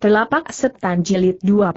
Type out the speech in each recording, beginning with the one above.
Telapak Setan Jilid 20.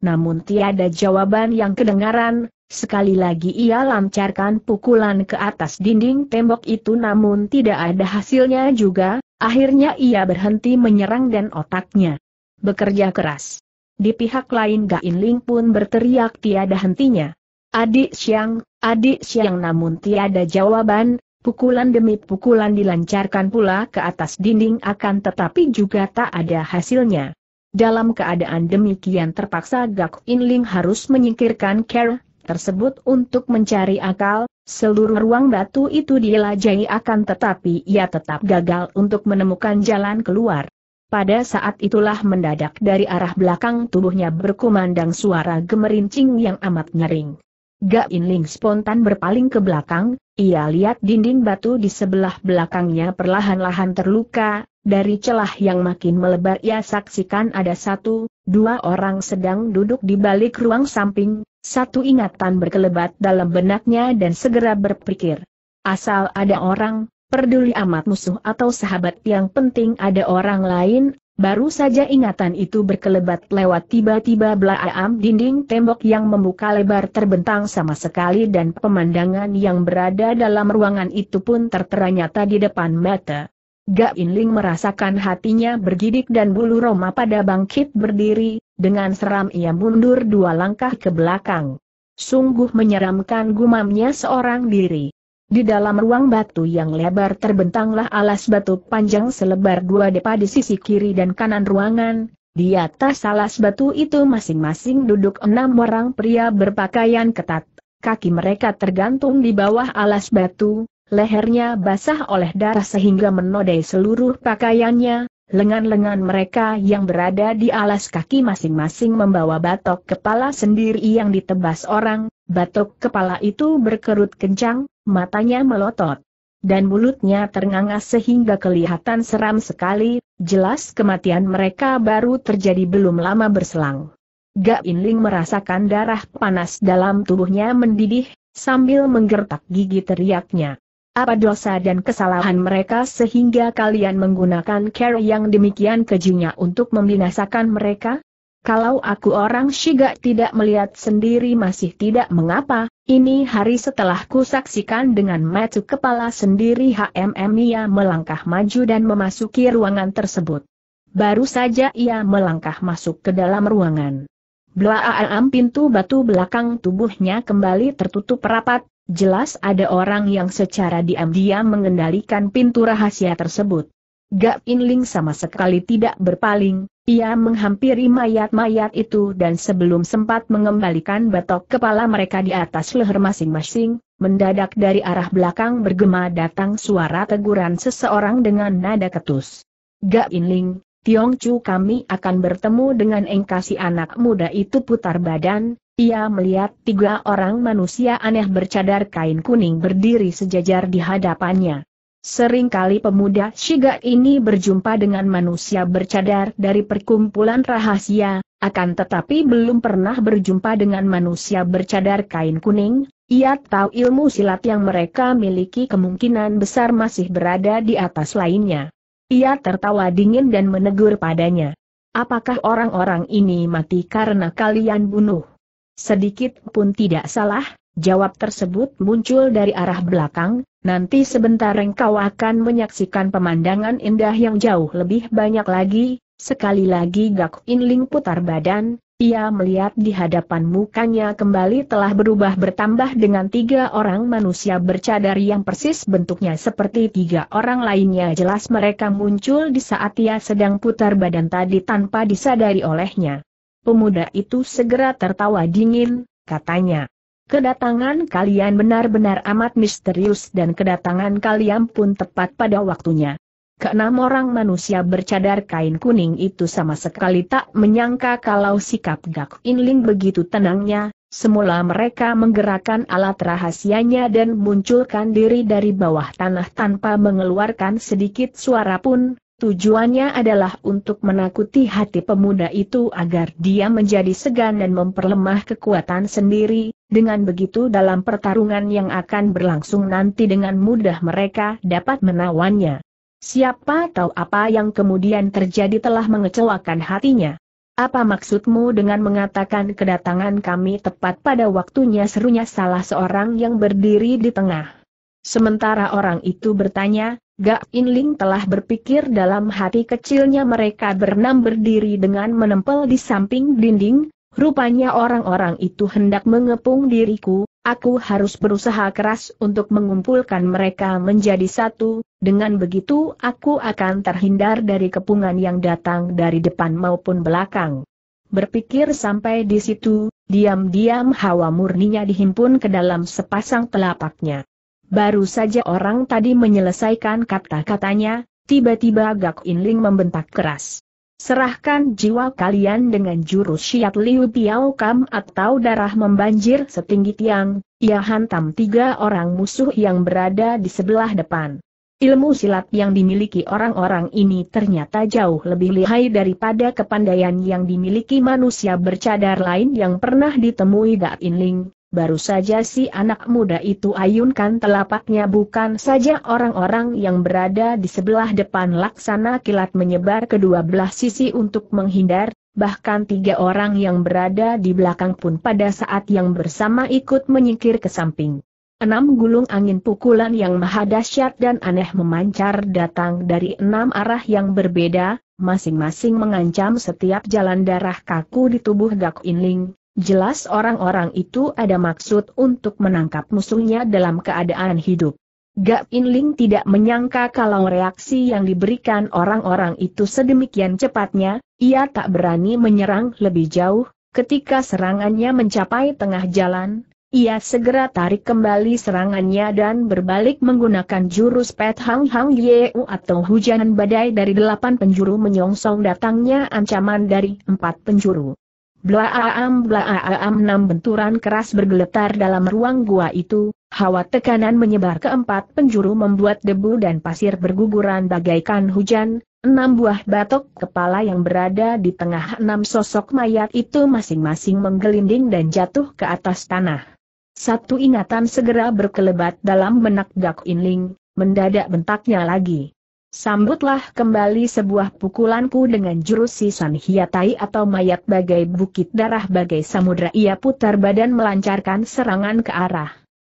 Namun tiada jawaban yang kedengaran, sekali lagi ia lancarkan pukulan ke atas dinding tembok itu namun tidak ada hasilnya juga, akhirnya ia berhenti menyerang dan otaknya bekerja keras. Di pihak lain Gain Ling pun berteriak tiada hentinya. Adik siang, adik siang namun tiada jawaban, Pukulan demi pukulan dilancarkan pula ke atas dinding akan tetapi juga tak ada hasilnya. Dalam keadaan demikian terpaksa Gak Inling harus menyingkirkan care tersebut untuk mencari akal, seluruh ruang batu itu dilajai akan tetapi ia tetap gagal untuk menemukan jalan keluar. Pada saat itulah mendadak dari arah belakang tubuhnya berkumandang suara gemerincing yang amat nyaring. Gak Inling spontan berpaling ke belakang, ia lihat dinding batu di sebelah belakangnya perlahan-lahan terluka, dari celah yang makin melebar ia saksikan ada satu, dua orang sedang duduk di balik ruang samping, satu ingatan berkelebat dalam benaknya dan segera berpikir. Asal ada orang, peduli amat musuh atau sahabat yang penting ada orang lain, Baru saja ingatan itu berkelebat lewat tiba-tiba belaam dinding tembok yang membuka lebar terbentang sama sekali dan pemandangan yang berada dalam ruangan itu pun tertera nyata di depan mata. Gak Inling merasakan hatinya bergidik dan bulu roma pada bangkit berdiri, dengan seram ia mundur dua langkah ke belakang. Sungguh menyeramkan gumamnya seorang diri. Di dalam ruang batu yang lebar terbentanglah alas batu panjang selebar dua depa di sisi kiri dan kanan ruangan, di atas alas batu itu masing-masing duduk enam orang pria berpakaian ketat, kaki mereka tergantung di bawah alas batu, lehernya basah oleh darah sehingga menodai seluruh pakaiannya, Lengan-lengan mereka yang berada di alas kaki masing-masing membawa batok kepala sendiri yang ditebas orang, batok kepala itu berkerut kencang, matanya melotot. Dan mulutnya ternganga sehingga kelihatan seram sekali, jelas kematian mereka baru terjadi belum lama berselang. Gak Inling merasakan darah panas dalam tubuhnya mendidih, sambil menggertak gigi teriaknya. Apa dosa dan kesalahan mereka sehingga kalian menggunakan care yang demikian kejunya untuk membinasakan mereka? Kalau aku orang Shiga tidak melihat sendiri masih tidak mengapa, ini hari setelah saksikan dengan metu kepala sendiri HMM ia melangkah maju dan memasuki ruangan tersebut. Baru saja ia melangkah masuk ke dalam ruangan. Belaaan pintu batu belakang tubuhnya kembali tertutup rapat, jelas ada orang yang secara diam-diam mengendalikan pintu rahasia tersebut. Gak Inling sama sekali tidak berpaling, ia menghampiri mayat-mayat itu dan sebelum sempat mengembalikan batok kepala mereka di atas leher masing-masing, mendadak dari arah belakang bergema datang suara teguran seseorang dengan nada ketus. Gak Inling, Tiong Chu kami akan bertemu dengan engkasi anak muda itu putar badan, ia melihat tiga orang manusia aneh bercadar kain kuning berdiri sejajar di hadapannya. Seringkali pemuda Shiga ini berjumpa dengan manusia bercadar dari perkumpulan rahasia, akan tetapi belum pernah berjumpa dengan manusia bercadar kain kuning, ia tahu ilmu silat yang mereka miliki kemungkinan besar masih berada di atas lainnya. Ia tertawa dingin dan menegur padanya. Apakah orang-orang ini mati karena kalian bunuh? Sedikit pun tidak salah, Jawab tersebut muncul dari arah belakang, nanti sebentar engkau akan menyaksikan pemandangan indah yang jauh lebih banyak lagi, sekali lagi Gak Inling putar badan, ia melihat di hadapan mukanya kembali telah berubah bertambah dengan tiga orang manusia bercadar yang persis bentuknya seperti tiga orang lainnya jelas mereka muncul di saat ia sedang putar badan tadi tanpa disadari olehnya. Pemuda itu segera tertawa dingin, katanya. Kedatangan kalian benar-benar amat misterius dan kedatangan kalian pun tepat pada waktunya. Keenam orang manusia bercadar kain kuning itu sama sekali tak menyangka kalau sikap Gak Inling begitu tenangnya, semula mereka menggerakkan alat rahasianya dan munculkan diri dari bawah tanah tanpa mengeluarkan sedikit suara pun, tujuannya adalah untuk menakuti hati pemuda itu agar dia menjadi segan dan memperlemah kekuatan sendiri, dengan begitu dalam pertarungan yang akan berlangsung nanti dengan mudah mereka dapat menawannya. Siapa tahu apa yang kemudian terjadi telah mengecewakan hatinya. Apa maksudmu dengan mengatakan kedatangan kami tepat pada waktunya serunya salah seorang yang berdiri di tengah. Sementara orang itu bertanya, Gak Inling telah berpikir dalam hati kecilnya mereka berenam berdiri dengan menempel di samping dinding, Rupanya orang-orang itu hendak mengepung diriku, aku harus berusaha keras untuk mengumpulkan mereka menjadi satu, dengan begitu aku akan terhindar dari kepungan yang datang dari depan maupun belakang. Berpikir sampai di situ, diam-diam hawa murninya dihimpun ke dalam sepasang telapaknya. Baru saja orang tadi menyelesaikan kata-katanya, tiba-tiba Gak Inling membentak keras. Serahkan jiwa kalian dengan jurus Syiat Liu Piao Kam atau darah membanjir setinggi tiang, ia hantam tiga orang musuh yang berada di sebelah depan. Ilmu silat yang dimiliki orang-orang ini ternyata jauh lebih lihai daripada kepandaian yang dimiliki manusia bercadar lain yang pernah ditemui Dain Ling, Baru saja si anak muda itu ayunkan telapaknya bukan saja orang-orang yang berada di sebelah depan laksana kilat menyebar kedua belah sisi untuk menghindar, bahkan tiga orang yang berada di belakang pun pada saat yang bersama ikut menyingkir ke samping. Enam gulung angin pukulan yang maha dahsyat dan aneh memancar datang dari enam arah yang berbeda, masing-masing mengancam setiap jalan darah kaku di tubuh Gak Inling, Jelas orang-orang itu ada maksud untuk menangkap musuhnya dalam keadaan hidup. Gak Inling tidak menyangka kalau reaksi yang diberikan orang-orang itu sedemikian cepatnya, ia tak berani menyerang lebih jauh, ketika serangannya mencapai tengah jalan, ia segera tarik kembali serangannya dan berbalik menggunakan jurus Pet Hang Hang Yeu atau hujanan badai dari delapan penjuru menyongsong datangnya ancaman dari empat penjuru. Blaaam blaaam enam benturan keras bergeletar dalam ruang gua itu, hawa tekanan menyebar ke empat penjuru membuat debu dan pasir berguguran bagaikan hujan, enam buah batok kepala yang berada di tengah enam sosok mayat itu masing-masing menggelinding dan jatuh ke atas tanah. Satu ingatan segera berkelebat dalam benak Gak Inling, mendadak bentaknya lagi. Sambutlah kembali sebuah pukulanku dengan jurus sisan hiatai atau mayat bagai bukit darah bagai samudra ia putar badan melancarkan serangan ke arah.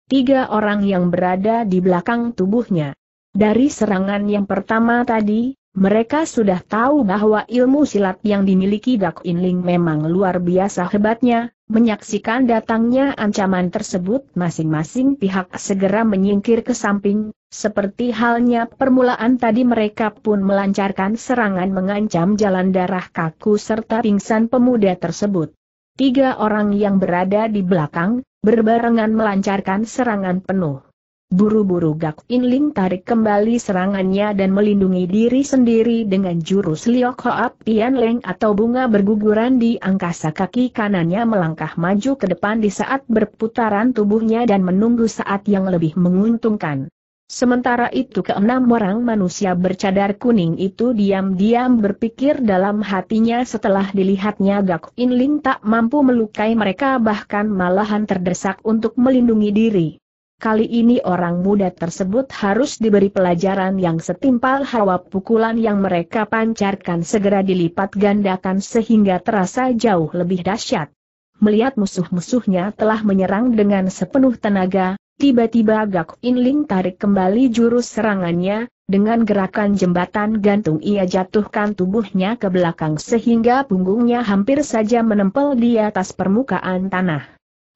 Tiga orang yang berada di belakang tubuhnya. Dari serangan yang pertama tadi, mereka sudah tahu bahwa ilmu silat yang dimiliki Dak Inling memang luar biasa hebatnya, menyaksikan datangnya ancaman tersebut masing-masing pihak segera menyingkir ke samping, seperti halnya permulaan tadi mereka pun melancarkan serangan mengancam jalan darah kaku serta pingsan pemuda tersebut. Tiga orang yang berada di belakang, berbarengan melancarkan serangan penuh. Buru-buru Gak In Ling tarik kembali serangannya dan melindungi diri sendiri dengan jurus Liok Hoap Tian Leng atau bunga berguguran di angkasa kaki kanannya melangkah maju ke depan di saat berputaran tubuhnya dan menunggu saat yang lebih menguntungkan. Sementara itu keenam orang manusia bercadar kuning itu diam-diam berpikir dalam hatinya setelah dilihatnya Gak In Ling tak mampu melukai mereka bahkan malahan terdesak untuk melindungi diri. Kali ini orang muda tersebut harus diberi pelajaran yang setimpal hawa pukulan yang mereka pancarkan segera dilipat gandakan sehingga terasa jauh lebih dahsyat. Melihat musuh-musuhnya telah menyerang dengan sepenuh tenaga, tiba-tiba Gak Inling tarik kembali jurus serangannya, dengan gerakan jembatan gantung ia jatuhkan tubuhnya ke belakang sehingga punggungnya hampir saja menempel di atas permukaan tanah.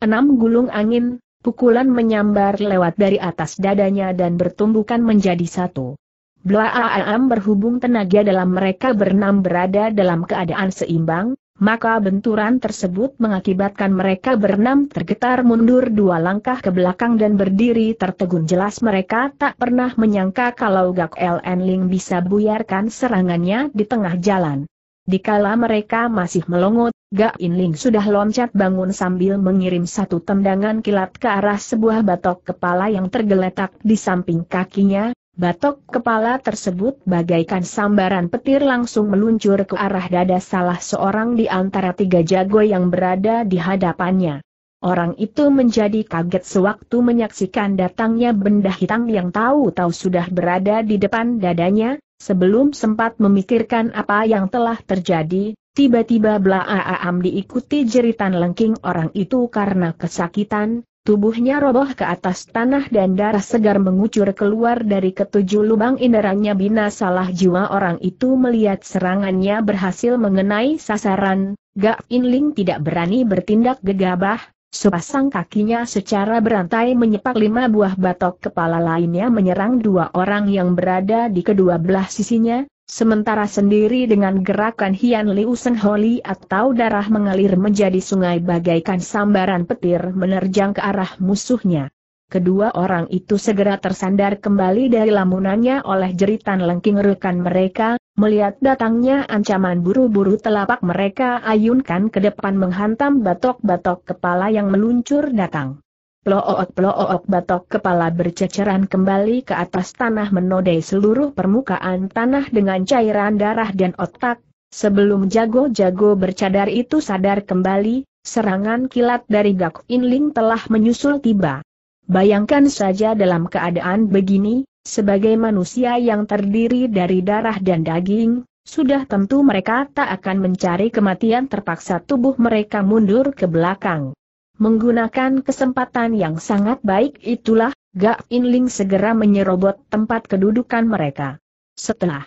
Enam gulung angin, Pukulan menyambar lewat dari atas dadanya dan bertumbukan menjadi satu. Blaaam berhubung tenaga dalam mereka bernam berada dalam keadaan seimbang, maka benturan tersebut mengakibatkan mereka berenam tergetar mundur dua langkah ke belakang dan berdiri tertegun jelas mereka tak pernah menyangka kalau Gak L. Enling bisa buyarkan serangannya di tengah jalan. Dikala mereka masih melongot, Ga Inling sudah loncat bangun sambil mengirim satu tendangan kilat ke arah sebuah batok kepala yang tergeletak di samping kakinya, Batok kepala tersebut bagaikan sambaran petir langsung meluncur ke arah dada salah seorang di antara tiga jago yang berada di hadapannya. Orang itu menjadi kaget sewaktu menyaksikan datangnya benda hitam yang tahu-tahu sudah berada di depan dadanya, Sebelum sempat memikirkan apa yang telah terjadi, tiba-tiba Blaaam diikuti jeritan lengking orang itu karena kesakitan, tubuhnya roboh ke atas tanah dan darah segar mengucur keluar dari ketujuh lubang inderanya binasalah jiwa orang itu melihat serangannya berhasil mengenai sasaran, Gak Inling tidak berani bertindak gegabah, Sepasang kakinya secara berantai menyepak lima buah batok kepala lainnya menyerang dua orang yang berada di kedua belah sisinya, sementara sendiri dengan gerakan Hian Liu Seng Holi atau darah mengalir menjadi sungai bagaikan sambaran petir menerjang ke arah musuhnya. Kedua orang itu segera tersandar kembali dari lamunannya oleh jeritan lengking rekan mereka, melihat datangnya ancaman buru-buru telapak mereka ayunkan ke depan menghantam batok-batok kepala yang meluncur datang. Plook-plook batok kepala berceceran kembali ke atas tanah menodai seluruh permukaan tanah dengan cairan darah dan otak, sebelum jago-jago bercadar itu sadar kembali, serangan kilat dari Gak Inling telah menyusul tiba. Bayangkan saja dalam keadaan begini, sebagai manusia yang terdiri dari darah dan daging, sudah tentu mereka tak akan mencari kematian terpaksa tubuh mereka mundur ke belakang. Menggunakan kesempatan yang sangat baik itulah, Gak Inling segera menyerobot tempat kedudukan mereka. Setelah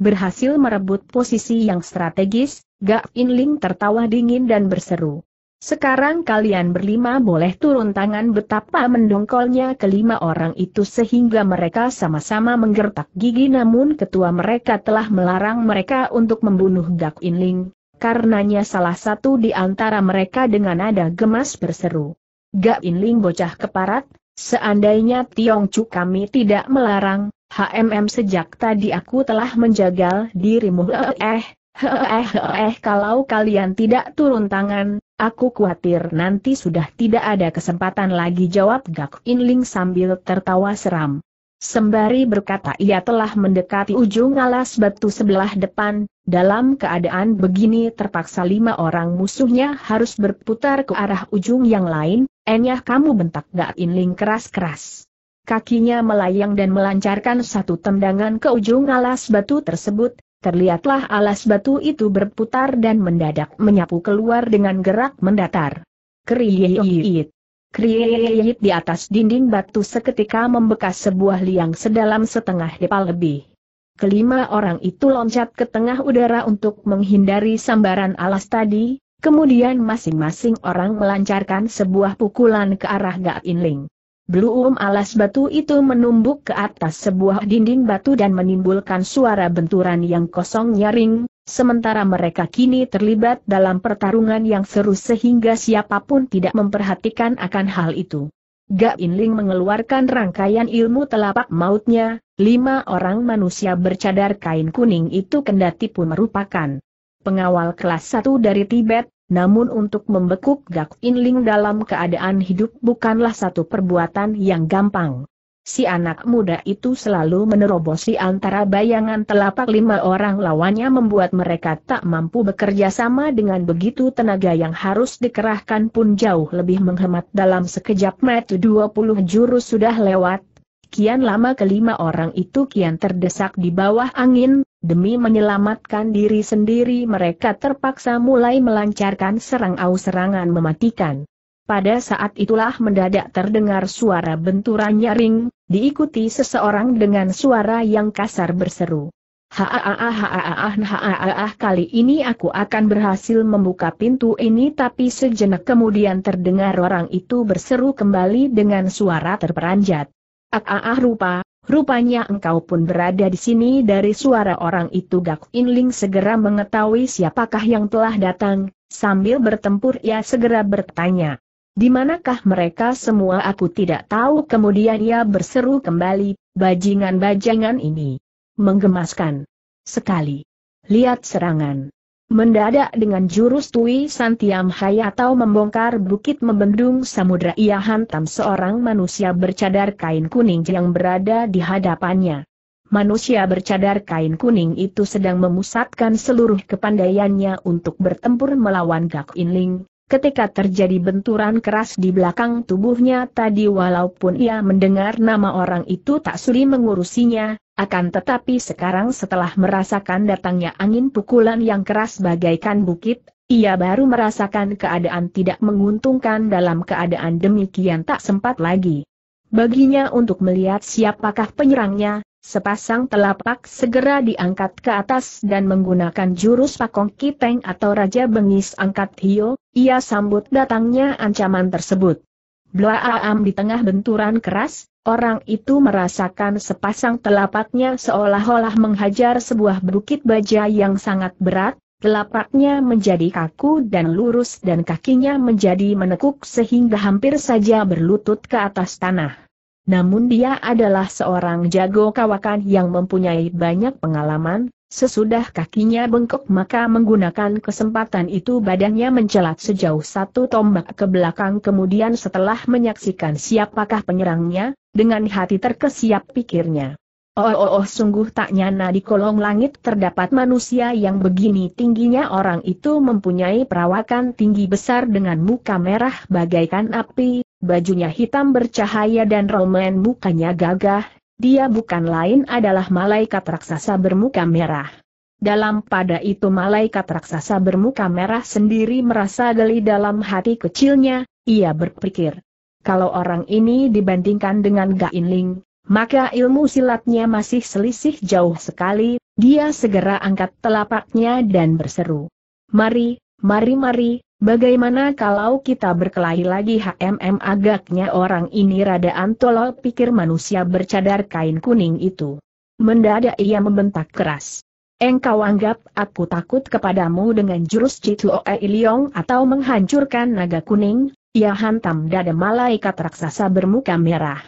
berhasil merebut posisi yang strategis, Gak Inling tertawa dingin dan berseru. Sekarang kalian berlima boleh turun tangan betapa mendongkolnya kelima orang itu sehingga mereka sama-sama menggertak gigi namun ketua mereka telah melarang mereka untuk membunuh Gak Inling, karenanya salah satu di antara mereka dengan nada gemas berseru. Gak Inling bocah keparat, seandainya Tiong Chu kami tidak melarang, HMM sejak tadi aku telah menjagal dirimu eh, eh, eh, eh kalau kalian tidak turun tangan, Aku khawatir nanti sudah tidak ada kesempatan lagi jawab Gak Inling sambil tertawa seram. Sembari berkata ia telah mendekati ujung alas batu sebelah depan, dalam keadaan begini terpaksa lima orang musuhnya harus berputar ke arah ujung yang lain, enyah kamu bentak Gak Inling keras-keras. Kakinya melayang dan melancarkan satu tendangan ke ujung alas batu tersebut, terlihatlah alas batu itu berputar dan mendadak menyapu keluar dengan gerak mendatar. Kriit. Kriit di atas dinding batu seketika membekas sebuah liang sedalam setengah depa lebih. Kelima orang itu loncat ke tengah udara untuk menghindari sambaran alas tadi, kemudian masing-masing orang melancarkan sebuah pukulan ke arah Gaat Inling. Belum alas batu itu menumbuk ke atas sebuah dinding batu dan menimbulkan suara benturan yang kosong nyaring, sementara mereka kini terlibat dalam pertarungan yang seru sehingga siapapun tidak memperhatikan akan hal itu. Gak Inling mengeluarkan rangkaian ilmu telapak mautnya, lima orang manusia bercadar kain kuning itu kendati pun merupakan pengawal kelas satu dari Tibet, namun untuk membekuk Gak Inling dalam keadaan hidup bukanlah satu perbuatan yang gampang. Si anak muda itu selalu menerobosi antara bayangan telapak lima orang lawannya membuat mereka tak mampu bekerja sama dengan begitu tenaga yang harus dikerahkan pun jauh lebih menghemat dalam sekejap mata 20 jurus sudah lewat, Kian lama kelima orang itu kian terdesak di bawah angin, demi menyelamatkan diri sendiri mereka terpaksa mulai melancarkan serangau serangan mematikan. Pada saat itulah mendadak terdengar suara benturan nyaring, diikuti seseorang dengan suara yang kasar berseru. Haa kali ini aku akan berhasil membuka pintu ini tapi sejenak kemudian terdengar orang itu berseru kembali dengan suara terperanjat. Ah, ah, ah rupa, rupanya engkau pun berada di sini dari suara orang itu Gak Inling segera mengetahui siapakah yang telah datang, sambil bertempur ia segera bertanya. Di manakah mereka semua aku tidak tahu kemudian ia berseru kembali, bajingan-bajingan ini. Menggemaskan. Sekali. Lihat serangan. Mendadak dengan jurus Tui Santiam atau membongkar bukit membendung samudra ia hantam seorang manusia bercadar kain kuning yang berada di hadapannya. Manusia bercadar kain kuning itu sedang memusatkan seluruh kepandaiannya untuk bertempur melawan Gak Inling. Ketika terjadi benturan keras di belakang tubuhnya tadi walaupun ia mendengar nama orang itu tak suri mengurusinya, akan tetapi sekarang setelah merasakan datangnya angin pukulan yang keras bagaikan bukit, ia baru merasakan keadaan tidak menguntungkan dalam keadaan demikian tak sempat lagi. Baginya untuk melihat siapakah penyerangnya, sepasang telapak segera diangkat ke atas dan menggunakan jurus pakong kiteng atau Raja Bengis Angkat Hio, ia sambut datangnya ancaman tersebut. Blaam di tengah benturan keras, orang itu merasakan sepasang telapaknya seolah-olah menghajar sebuah bukit baja yang sangat berat, telapaknya menjadi kaku dan lurus dan kakinya menjadi menekuk sehingga hampir saja berlutut ke atas tanah. Namun dia adalah seorang jago kawakan yang mempunyai banyak pengalaman, Sesudah kakinya bengkok maka menggunakan kesempatan itu badannya mencelat sejauh satu tombak ke belakang kemudian setelah menyaksikan siapakah penyerangnya, dengan hati terkesiap pikirnya. Oh oh oh sungguh tak nyana di kolong langit terdapat manusia yang begini tingginya orang itu mempunyai perawakan tinggi besar dengan muka merah bagaikan api, bajunya hitam bercahaya dan romen mukanya gagah, dia bukan lain adalah malaikat raksasa bermuka merah. Dalam pada itu malaikat raksasa bermuka merah sendiri merasa geli dalam hati kecilnya, ia berpikir. Kalau orang ini dibandingkan dengan Gainling, maka ilmu silatnya masih selisih jauh sekali, dia segera angkat telapaknya dan berseru. Mari, mari mari, Bagaimana kalau kita berkelahi lagi HMM agaknya orang ini rada antolol pikir manusia bercadar kain kuning itu. Mendadak ia membentak keras. Engkau anggap aku takut kepadamu dengan jurus Cituoe Iliong atau menghancurkan naga kuning, ia hantam dada malaikat raksasa bermuka merah.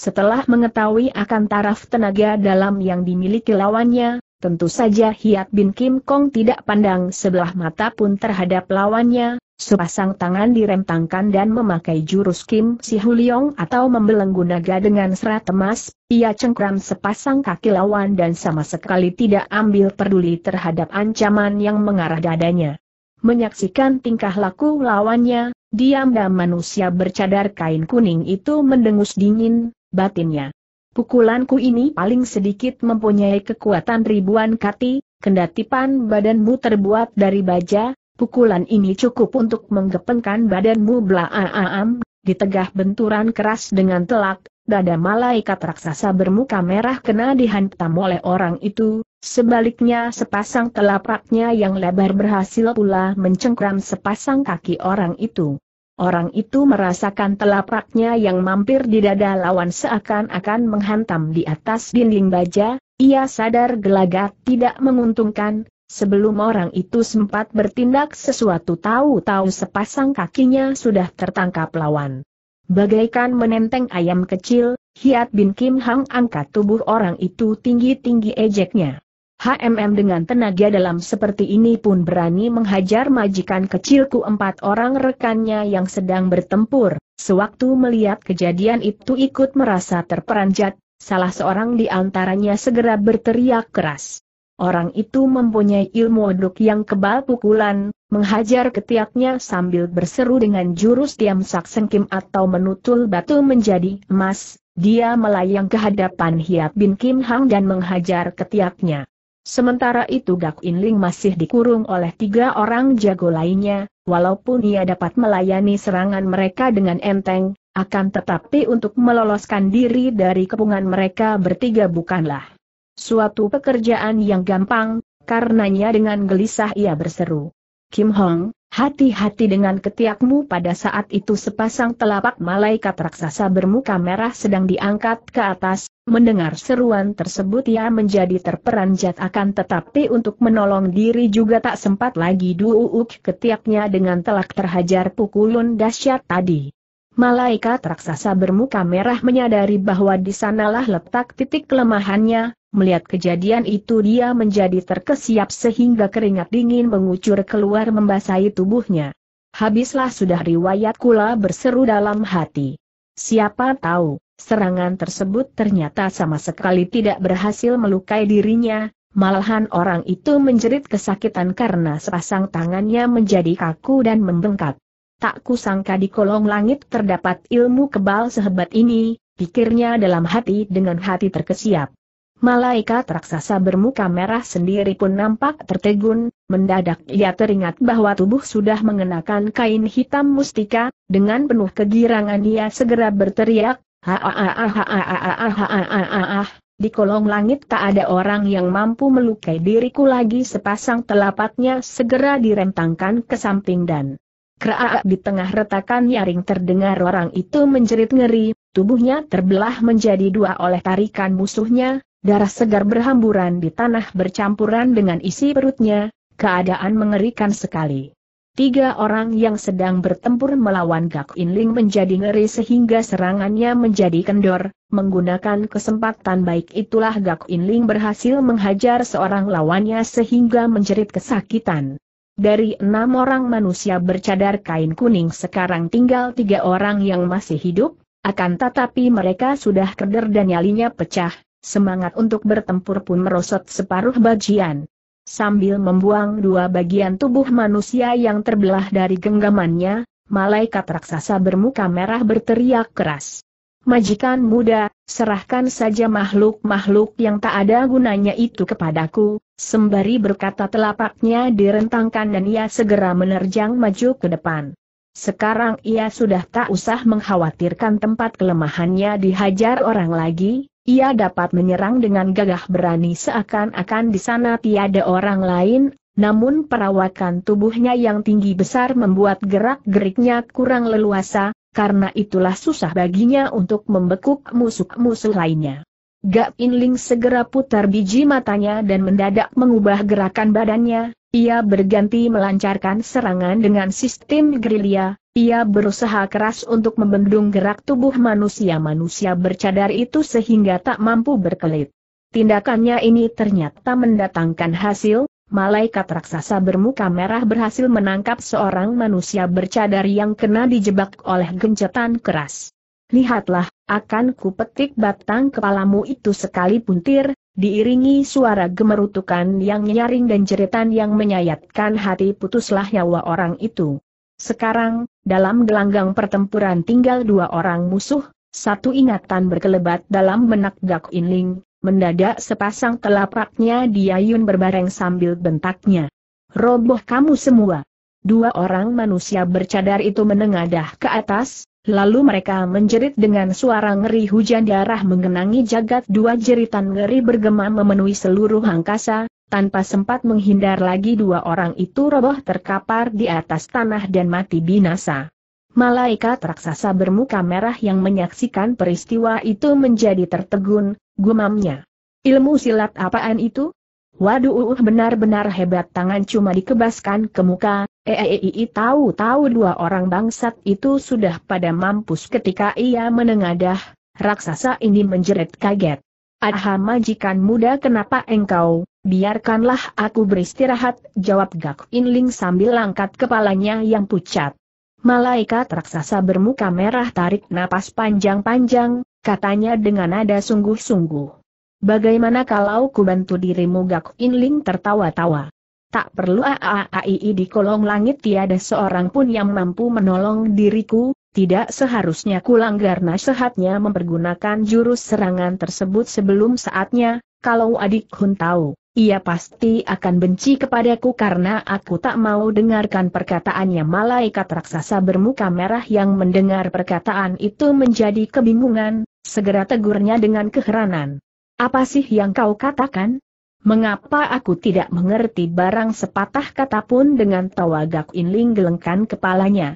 Setelah mengetahui akan taraf tenaga dalam yang dimiliki lawannya, Tentu saja Hiat bin Kim Kong tidak pandang sebelah mata pun terhadap lawannya, sepasang tangan direntangkan dan memakai jurus Kim Si Huliong atau membelenggu naga dengan serat emas, ia cengkram sepasang kaki lawan dan sama sekali tidak ambil peduli terhadap ancaman yang mengarah dadanya. Menyaksikan tingkah laku lawannya, diam-diam manusia bercadar kain kuning itu mendengus dingin, batinnya. Pukulanku ini paling sedikit mempunyai kekuatan ribuan kati, kendatipan badanmu terbuat dari baja, pukulan ini cukup untuk menggepengkan badanmu belaaam, ditegah benturan keras dengan telak, dada malaikat raksasa bermuka merah kena dihantam oleh orang itu, sebaliknya sepasang telapaknya yang lebar berhasil pula mencengkram sepasang kaki orang itu. Orang itu merasakan telapaknya yang mampir di dada lawan seakan-akan menghantam di atas dinding baja, ia sadar gelagat tidak menguntungkan, sebelum orang itu sempat bertindak sesuatu tahu-tahu sepasang kakinya sudah tertangkap lawan. Bagaikan menenteng ayam kecil, Hiat bin Kim Hang angkat tubuh orang itu tinggi-tinggi ejeknya. HMM dengan tenaga dalam seperti ini pun berani menghajar majikan kecilku empat orang rekannya yang sedang bertempur. Sewaktu melihat kejadian itu ikut merasa terperanjat, salah seorang di antaranya segera berteriak keras. Orang itu mempunyai ilmu oduk yang kebal pukulan, menghajar ketiaknya sambil berseru dengan jurus tiam saksengkim atau menutul batu menjadi emas, dia melayang ke hadapan Hiap bin Kim Hang dan menghajar ketiaknya. Sementara itu Gak Ling masih dikurung oleh tiga orang jago lainnya, walaupun ia dapat melayani serangan mereka dengan enteng, akan tetapi untuk meloloskan diri dari kepungan mereka bertiga bukanlah suatu pekerjaan yang gampang, karenanya dengan gelisah ia berseru. Kim Hong, hati-hati dengan ketiakmu pada saat itu sepasang telapak malaikat raksasa bermuka merah sedang diangkat ke atas, mendengar seruan tersebut ia menjadi terperanjat akan tetapi untuk menolong diri juga tak sempat lagi duuk ketiaknya dengan telak terhajar pukulun dahsyat tadi. Malaikat raksasa bermuka merah menyadari bahwa di sanalah letak titik kelemahannya, Melihat kejadian itu dia menjadi terkesiap sehingga keringat dingin mengucur keluar membasahi tubuhnya. Habislah sudah riwayat kula berseru dalam hati. Siapa tahu, serangan tersebut ternyata sama sekali tidak berhasil melukai dirinya, malahan orang itu menjerit kesakitan karena sepasang tangannya menjadi kaku dan membengkak. Tak kusangka di kolong langit terdapat ilmu kebal sehebat ini, pikirnya dalam hati dengan hati terkesiap. Malaikat raksasa bermuka merah sendiri pun nampak tertegun, mendadak ia teringat bahwa tubuh sudah mengenakan kain hitam mustika, dengan penuh kegirangan ia segera berteriak, Haaaaaaaaaaaaaaaaah, di kolong langit tak ada orang yang mampu melukai diriku lagi sepasang telapaknya segera direntangkan ke samping dan Kraak di tengah retakan nyaring terdengar orang itu menjerit ngeri, tubuhnya terbelah menjadi dua oleh tarikan musuhnya, Darah segar berhamburan di tanah bercampuran dengan isi perutnya, keadaan mengerikan sekali. Tiga orang yang sedang bertempur melawan Gak Inling menjadi ngeri sehingga serangannya menjadi kendor, menggunakan kesempatan baik itulah Gak Inling berhasil menghajar seorang lawannya sehingga menjerit kesakitan. Dari enam orang manusia bercadar kain kuning sekarang tinggal tiga orang yang masih hidup, akan tetapi mereka sudah keder dan nyalinya pecah, Semangat untuk bertempur pun merosot separuh bagian. Sambil membuang dua bagian tubuh manusia yang terbelah dari genggamannya, malaikat raksasa bermuka merah berteriak keras. Majikan muda, serahkan saja makhluk-makhluk yang tak ada gunanya itu kepadaku, sembari berkata telapaknya direntangkan dan ia segera menerjang maju ke depan. Sekarang ia sudah tak usah mengkhawatirkan tempat kelemahannya dihajar orang lagi, ia dapat menyerang dengan gagah berani seakan-akan di sana tiada orang lain, namun perawakan tubuhnya yang tinggi besar membuat gerak-geriknya kurang leluasa, karena itulah susah baginya untuk membekuk musuh-musuh lainnya. Gak Inling segera putar biji matanya dan mendadak mengubah gerakan badannya, ia berganti melancarkan serangan dengan sistem gerilya, ia berusaha keras untuk membendung gerak tubuh manusia-manusia bercadar itu sehingga tak mampu berkelit. Tindakannya ini ternyata mendatangkan hasil, malaikat raksasa bermuka merah berhasil menangkap seorang manusia bercadar yang kena dijebak oleh gencetan keras. Lihatlah, akan ku petik batang kepalamu itu sekali puntir, diiringi suara gemerutukan yang nyaring dan jeritan yang menyayatkan hati putuslah nyawa orang itu. Sekarang, dalam gelanggang pertempuran tinggal dua orang musuh, satu ingatan berkelebat dalam benak Gak Inling, mendadak sepasang telapaknya diayun berbareng sambil bentaknya. Roboh kamu semua. Dua orang manusia bercadar itu menengadah ke atas, lalu mereka menjerit dengan suara ngeri hujan darah mengenangi jagat dua jeritan ngeri bergema memenuhi seluruh angkasa, tanpa sempat menghindar lagi dua orang itu roboh terkapar di atas tanah dan mati binasa. Malaikat raksasa bermuka merah yang menyaksikan peristiwa itu menjadi tertegun, gumamnya. Ilmu silat apaan itu? Waduh uh, benar-benar hebat tangan cuma dikebaskan ke muka, eeei eh, eh, eh, tahu-tahu dua orang bangsat itu sudah pada mampus ketika ia menengadah, raksasa ini menjerit kaget. Adha majikan muda kenapa engkau, biarkanlah aku beristirahat, jawab Gak Inling sambil langkat kepalanya yang pucat. Malaikat raksasa bermuka merah tarik napas panjang-panjang, katanya dengan nada sungguh-sungguh. Bagaimana kalau ku bantu dirimu Gak Inling tertawa-tawa? Tak perlu aaai di kolong langit tiada seorang pun yang mampu menolong diriku, tidak seharusnya Kulanggar sehatnya mempergunakan jurus serangan tersebut sebelum saatnya, kalau adik Hun tahu, ia pasti akan benci kepadaku karena aku tak mau dengarkan perkataannya malaikat raksasa bermuka merah yang mendengar perkataan itu menjadi kebingungan, segera tegurnya dengan keheranan. Apa sih yang kau katakan? Mengapa aku tidak mengerti barang sepatah kata pun dengan tawa Gak Inling gelengkan kepalanya?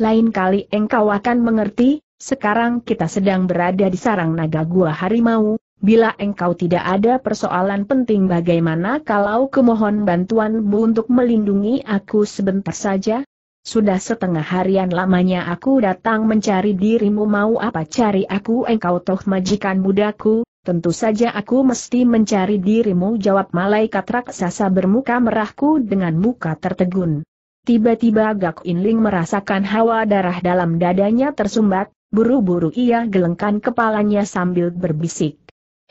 lain kali engkau akan mengerti, sekarang kita sedang berada di sarang naga gua harimau, bila engkau tidak ada persoalan penting bagaimana kalau kemohon bantuanmu untuk melindungi aku sebentar saja? Sudah setengah harian lamanya aku datang mencari dirimu mau apa cari aku engkau toh majikan mudaku? tentu saja aku mesti mencari dirimu jawab malaikat raksasa bermuka merahku dengan muka tertegun. Tiba-tiba Gak Inling merasakan hawa darah dalam dadanya tersumbat, buru-buru ia gelengkan kepalanya sambil berbisik.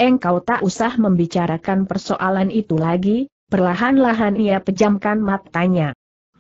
Engkau tak usah membicarakan persoalan itu lagi, perlahan-lahan ia pejamkan matanya.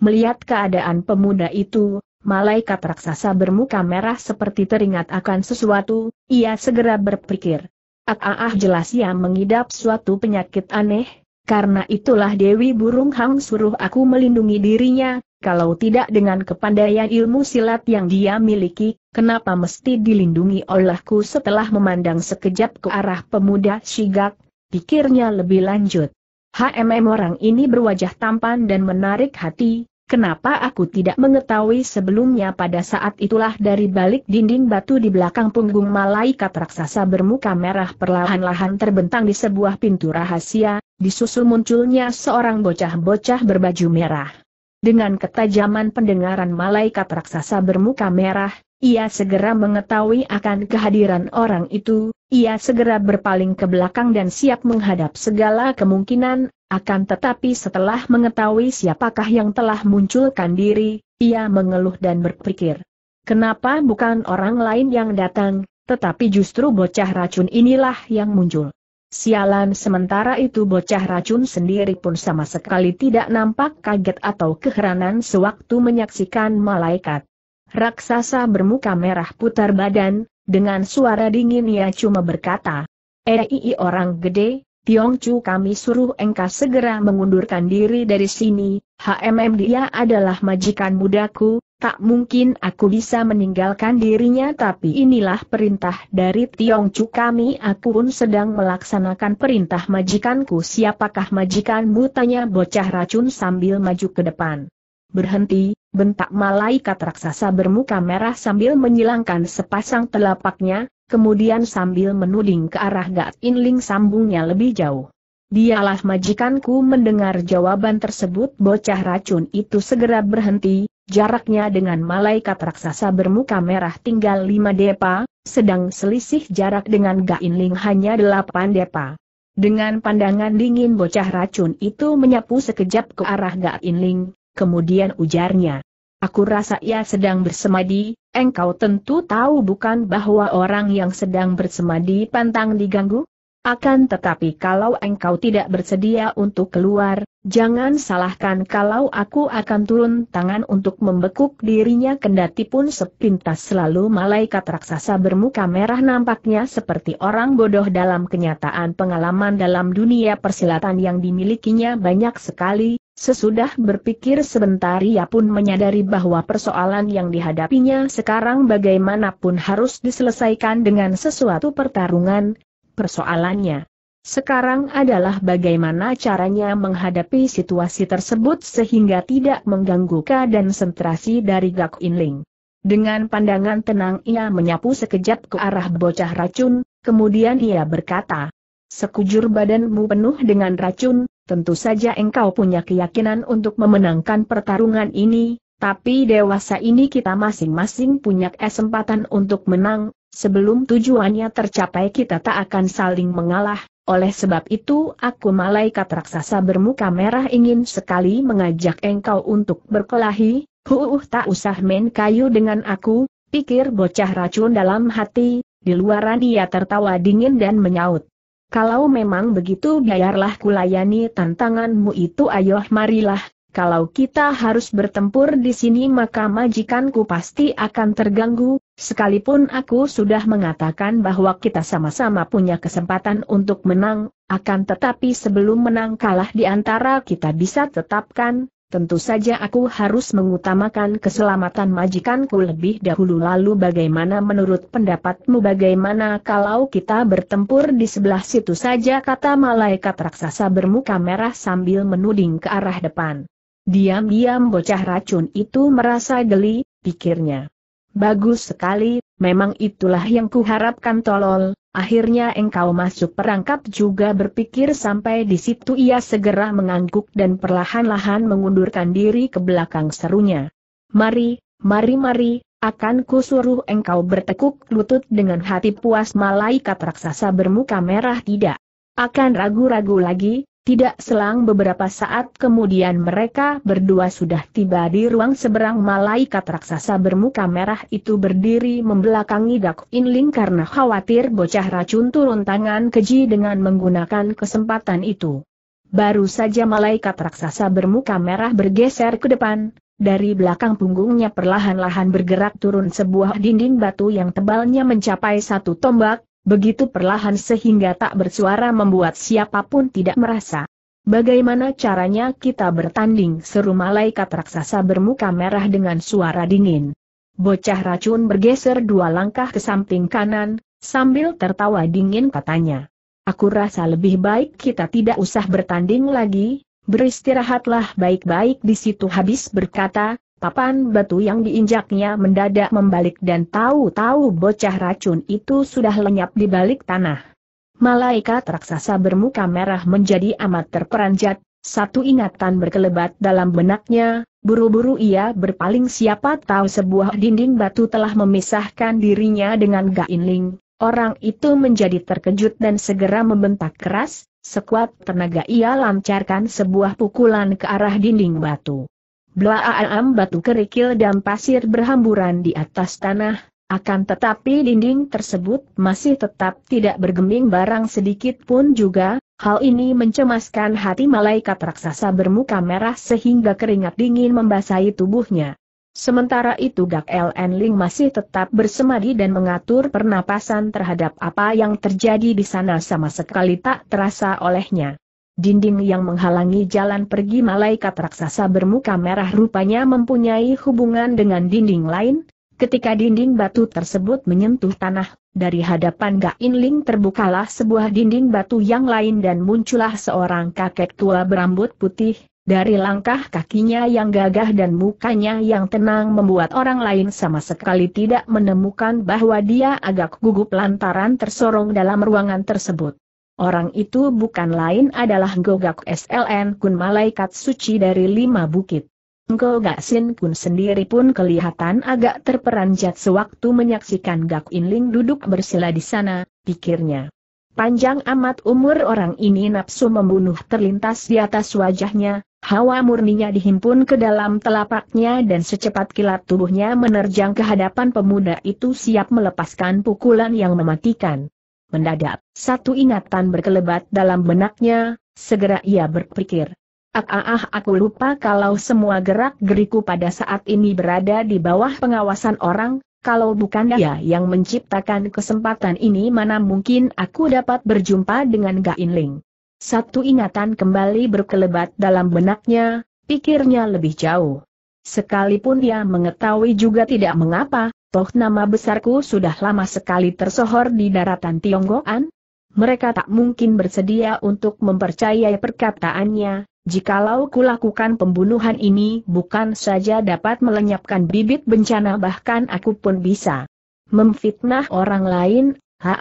Melihat keadaan pemuda itu, malaikat raksasa bermuka merah seperti teringat akan sesuatu, ia segera berpikir. Ah, ah, ah jelas ia mengidap suatu penyakit aneh, karena itulah Dewi Burung Hang suruh aku melindungi dirinya, kalau tidak dengan kepandaian ilmu silat yang dia miliki, kenapa mesti dilindungi olehku setelah memandang sekejap ke arah pemuda Shigak, pikirnya lebih lanjut. HMM orang ini berwajah tampan dan menarik hati, Kenapa aku tidak mengetahui sebelumnya pada saat itulah dari balik dinding batu di belakang punggung malaikat raksasa bermuka merah perlahan-lahan terbentang di sebuah pintu rahasia, disusul munculnya seorang bocah-bocah berbaju merah. Dengan ketajaman pendengaran malaikat raksasa bermuka merah, ia segera mengetahui akan kehadiran orang itu, ia segera berpaling ke belakang dan siap menghadap segala kemungkinan, akan tetapi setelah mengetahui siapakah yang telah munculkan diri, ia mengeluh dan berpikir. Kenapa bukan orang lain yang datang, tetapi justru bocah racun inilah yang muncul. Sialan sementara itu bocah racun sendiri pun sama sekali tidak nampak kaget atau keheranan sewaktu menyaksikan malaikat. Raksasa bermuka merah putar badan, dengan suara dingin ia cuma berkata, Ei eh, orang gede, Tiong Chu kami suruh engkau segera mengundurkan diri dari sini, HMM dia adalah majikan mudaku, tak mungkin aku bisa meninggalkan dirinya tapi inilah perintah dari Tiong Chu kami aku pun sedang melaksanakan perintah majikanku siapakah majikanmu tanya bocah racun sambil maju ke depan. Berhenti, Bentak malaikat raksasa bermuka merah sambil menyilangkan sepasang telapaknya, kemudian sambil menuding ke arah Gat Inling sambungnya lebih jauh. Dialah majikanku mendengar jawaban tersebut bocah racun itu segera berhenti, jaraknya dengan malaikat raksasa bermuka merah tinggal 5 depa, sedang selisih jarak dengan Inling hanya 8 depa. Dengan pandangan dingin bocah racun itu menyapu sekejap ke arah Inling kemudian ujarnya. Aku rasa ia sedang bersemadi, engkau tentu tahu bukan bahwa orang yang sedang bersemadi pantang diganggu? Akan tetapi kalau engkau tidak bersedia untuk keluar, jangan salahkan kalau aku akan turun tangan untuk membekuk dirinya kendati pun sepintas selalu malaikat raksasa bermuka merah nampaknya seperti orang bodoh dalam kenyataan pengalaman dalam dunia persilatan yang dimilikinya banyak sekali, Sesudah berpikir sebentar ia pun menyadari bahwa persoalan yang dihadapinya sekarang bagaimanapun harus diselesaikan dengan sesuatu pertarungan, persoalannya. Sekarang adalah bagaimana caranya menghadapi situasi tersebut sehingga tidak mengganggu keadaan sentrasi dari Gak Inling. Dengan pandangan tenang ia menyapu sekejap ke arah bocah racun, kemudian ia berkata, Sekujur badanmu penuh dengan racun, tentu saja engkau punya keyakinan untuk memenangkan pertarungan ini, tapi dewasa ini kita masing-masing punya kesempatan untuk menang, sebelum tujuannya tercapai kita tak akan saling mengalah, oleh sebab itu aku malaikat raksasa bermuka merah ingin sekali mengajak engkau untuk berkelahi, huuh tak usah main kayu dengan aku, pikir bocah racun dalam hati, di luaran ia tertawa dingin dan menyaut. Kalau memang begitu biarlah kulayani tantanganmu itu ayoh marilah, kalau kita harus bertempur di sini maka majikanku pasti akan terganggu, sekalipun aku sudah mengatakan bahwa kita sama-sama punya kesempatan untuk menang, akan tetapi sebelum menang kalah di antara kita bisa tetapkan, tentu saja aku harus mengutamakan keselamatan majikanku lebih dahulu lalu bagaimana menurut pendapatmu bagaimana kalau kita bertempur di sebelah situ saja kata malaikat raksasa bermuka merah sambil menuding ke arah depan. Diam-diam bocah racun itu merasa geli, pikirnya. Bagus sekali, memang itulah yang kuharapkan tolol, Akhirnya engkau masuk perangkap juga berpikir sampai di situ ia segera mengangguk dan perlahan-lahan mengundurkan diri ke belakang serunya. Mari, mari mari, akan kusuruh engkau bertekuk lutut dengan hati puas malaikat raksasa bermuka merah tidak. Akan ragu-ragu lagi, tidak selang beberapa saat kemudian mereka berdua sudah tiba di ruang seberang malaikat raksasa bermuka merah itu berdiri membelakangi Gak Inling karena khawatir bocah racun turun tangan keji dengan menggunakan kesempatan itu. Baru saja malaikat raksasa bermuka merah bergeser ke depan, dari belakang punggungnya perlahan-lahan bergerak turun sebuah dinding batu yang tebalnya mencapai satu tombak, begitu perlahan sehingga tak bersuara membuat siapapun tidak merasa. Bagaimana caranya kita bertanding seru malaikat raksasa bermuka merah dengan suara dingin. Bocah racun bergeser dua langkah ke samping kanan, sambil tertawa dingin katanya. Aku rasa lebih baik kita tidak usah bertanding lagi, beristirahatlah baik-baik di situ habis berkata, Papan batu yang diinjaknya mendadak membalik dan tahu-tahu bocah racun itu sudah lenyap di balik tanah. Malaikat raksasa bermuka merah menjadi amat terperanjat, satu ingatan berkelebat dalam benaknya, buru-buru ia berpaling siapa tahu sebuah dinding batu telah memisahkan dirinya dengan Gainling. Orang itu menjadi terkejut dan segera membentak keras, sekuat tenaga ia lancarkan sebuah pukulan ke arah dinding batu. Blaaam batu kerikil dan pasir berhamburan di atas tanah, akan tetapi dinding tersebut masih tetap tidak bergeming barang sedikit pun juga, hal ini mencemaskan hati malaikat raksasa bermuka merah sehingga keringat dingin membasahi tubuhnya. Sementara itu Gak LN Ling masih tetap bersemadi dan mengatur pernapasan terhadap apa yang terjadi di sana sama sekali tak terasa olehnya. Dinding yang menghalangi jalan pergi malaikat raksasa bermuka merah rupanya mempunyai hubungan dengan dinding lain. Ketika dinding batu tersebut menyentuh tanah, dari hadapan Gain Ling terbukalah sebuah dinding batu yang lain dan muncullah seorang kakek tua berambut putih, dari langkah kakinya yang gagah dan mukanya yang tenang membuat orang lain sama sekali tidak menemukan bahwa dia agak gugup lantaran tersorong dalam ruangan tersebut. Orang itu bukan lain adalah Gogak SLN Kun Malaikat Suci dari Lima Bukit. Gogak Sin Kun sendiri pun kelihatan agak terperanjat sewaktu menyaksikan Gak Inling duduk bersila di sana, pikirnya. Panjang amat umur orang ini nafsu membunuh terlintas di atas wajahnya, hawa murninya dihimpun ke dalam telapaknya dan secepat kilat tubuhnya menerjang ke hadapan pemuda itu siap melepaskan pukulan yang mematikan. Mendadak, satu ingatan berkelebat dalam benaknya, segera ia berpikir. Ah, ah, ah aku lupa kalau semua gerak-geriku pada saat ini berada di bawah pengawasan orang, kalau bukan dia yang menciptakan kesempatan ini mana mungkin aku dapat berjumpa dengan Gain Ling. Satu ingatan kembali berkelebat dalam benaknya, pikirnya lebih jauh. Sekalipun dia mengetahui juga tidak mengapa, toh nama besarku sudah lama sekali tersohor di daratan Tionggoan? Mereka tak mungkin bersedia untuk mempercayai perkataannya, jikalau kulakukan pembunuhan ini bukan saja dapat melenyapkan bibit bencana bahkan aku pun bisa memfitnah orang lain, ha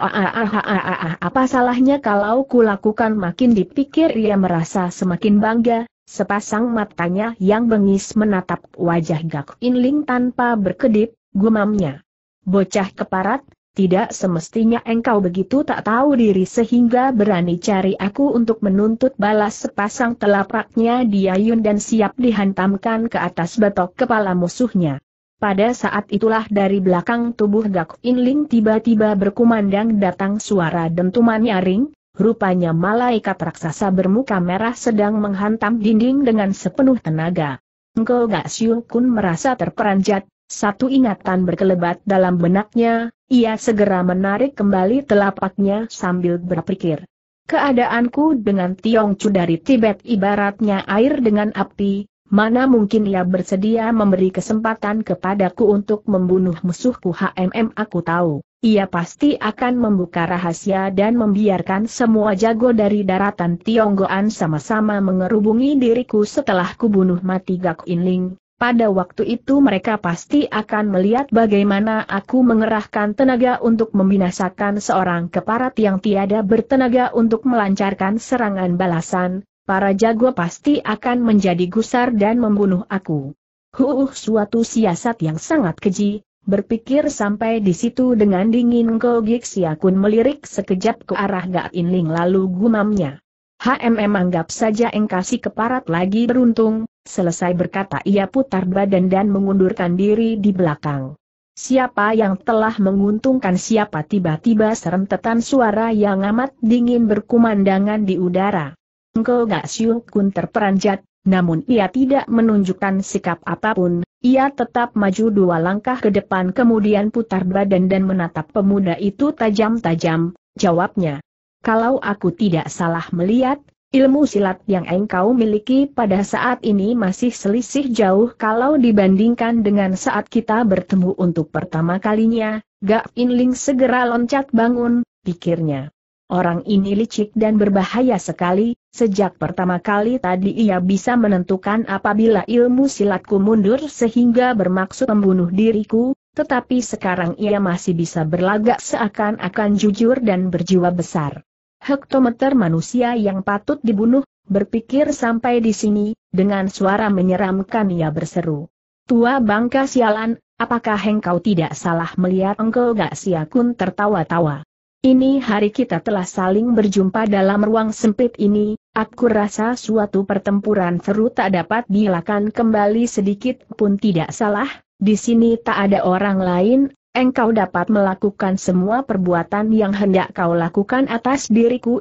apa salahnya kalau kulakukan makin dipikir ia merasa semakin bangga, sepasang matanya yang bengis menatap wajah Gak Inling tanpa berkedip, Gumamnya. Bocah keparat, tidak semestinya engkau begitu tak tahu diri sehingga berani cari aku untuk menuntut balas sepasang telapaknya Diayun dan siap dihantamkan ke atas batok kepala musuhnya. Pada saat itulah dari belakang tubuh Gak Inling tiba-tiba berkumandang datang suara dentuman nyaring, rupanya malaikat raksasa bermuka merah sedang menghantam dinding dengan sepenuh tenaga. Engkau Gak Siu Kun merasa terperanjat, satu ingatan berkelebat dalam benaknya, ia segera menarik kembali telapaknya sambil berpikir. Keadaanku dengan Tiong Chu dari Tibet ibaratnya air dengan api, mana mungkin ia bersedia memberi kesempatan kepadaku untuk membunuh musuhku HMM aku tahu. Ia pasti akan membuka rahasia dan membiarkan semua jago dari daratan Tionggoan sama-sama mengerubungi diriku setelah kubunuh mati Gak Inling, pada waktu itu mereka pasti akan melihat bagaimana aku mengerahkan tenaga untuk membinasakan seorang keparat yang tiada bertenaga untuk melancarkan serangan balasan, para jago pasti akan menjadi gusar dan membunuh aku. Huh, suatu siasat yang sangat keji, berpikir sampai di situ dengan dingin Ko Siakun melirik sekejap ke arah Gak Inling lalu gumamnya. HMM anggap saja engkasi keparat lagi beruntung, Selesai berkata ia putar badan dan mengundurkan diri di belakang. Siapa yang telah menguntungkan siapa tiba-tiba serentetan suara yang amat dingin berkumandangan di udara. Engkau gak siukun terperanjat, namun ia tidak menunjukkan sikap apapun, ia tetap maju dua langkah ke depan kemudian putar badan dan menatap pemuda itu tajam-tajam, jawabnya. Kalau aku tidak salah melihat, Ilmu silat yang engkau miliki pada saat ini masih selisih jauh kalau dibandingkan dengan saat kita bertemu untuk pertama kalinya, Gak Inling segera loncat bangun, pikirnya. Orang ini licik dan berbahaya sekali, sejak pertama kali tadi ia bisa menentukan apabila ilmu silatku mundur sehingga bermaksud membunuh diriku, tetapi sekarang ia masih bisa berlagak seakan-akan jujur dan berjiwa besar hektometer manusia yang patut dibunuh, berpikir sampai di sini, dengan suara menyeramkan ia berseru. Tua bangka sialan, apakah engkau tidak salah melihat engkau gak siakun tertawa-tawa? Ini hari kita telah saling berjumpa dalam ruang sempit ini, aku rasa suatu pertempuran seru tak dapat dilakukan kembali sedikit pun tidak salah, di sini tak ada orang lain, engkau dapat melakukan semua perbuatan yang hendak kau lakukan atas diriku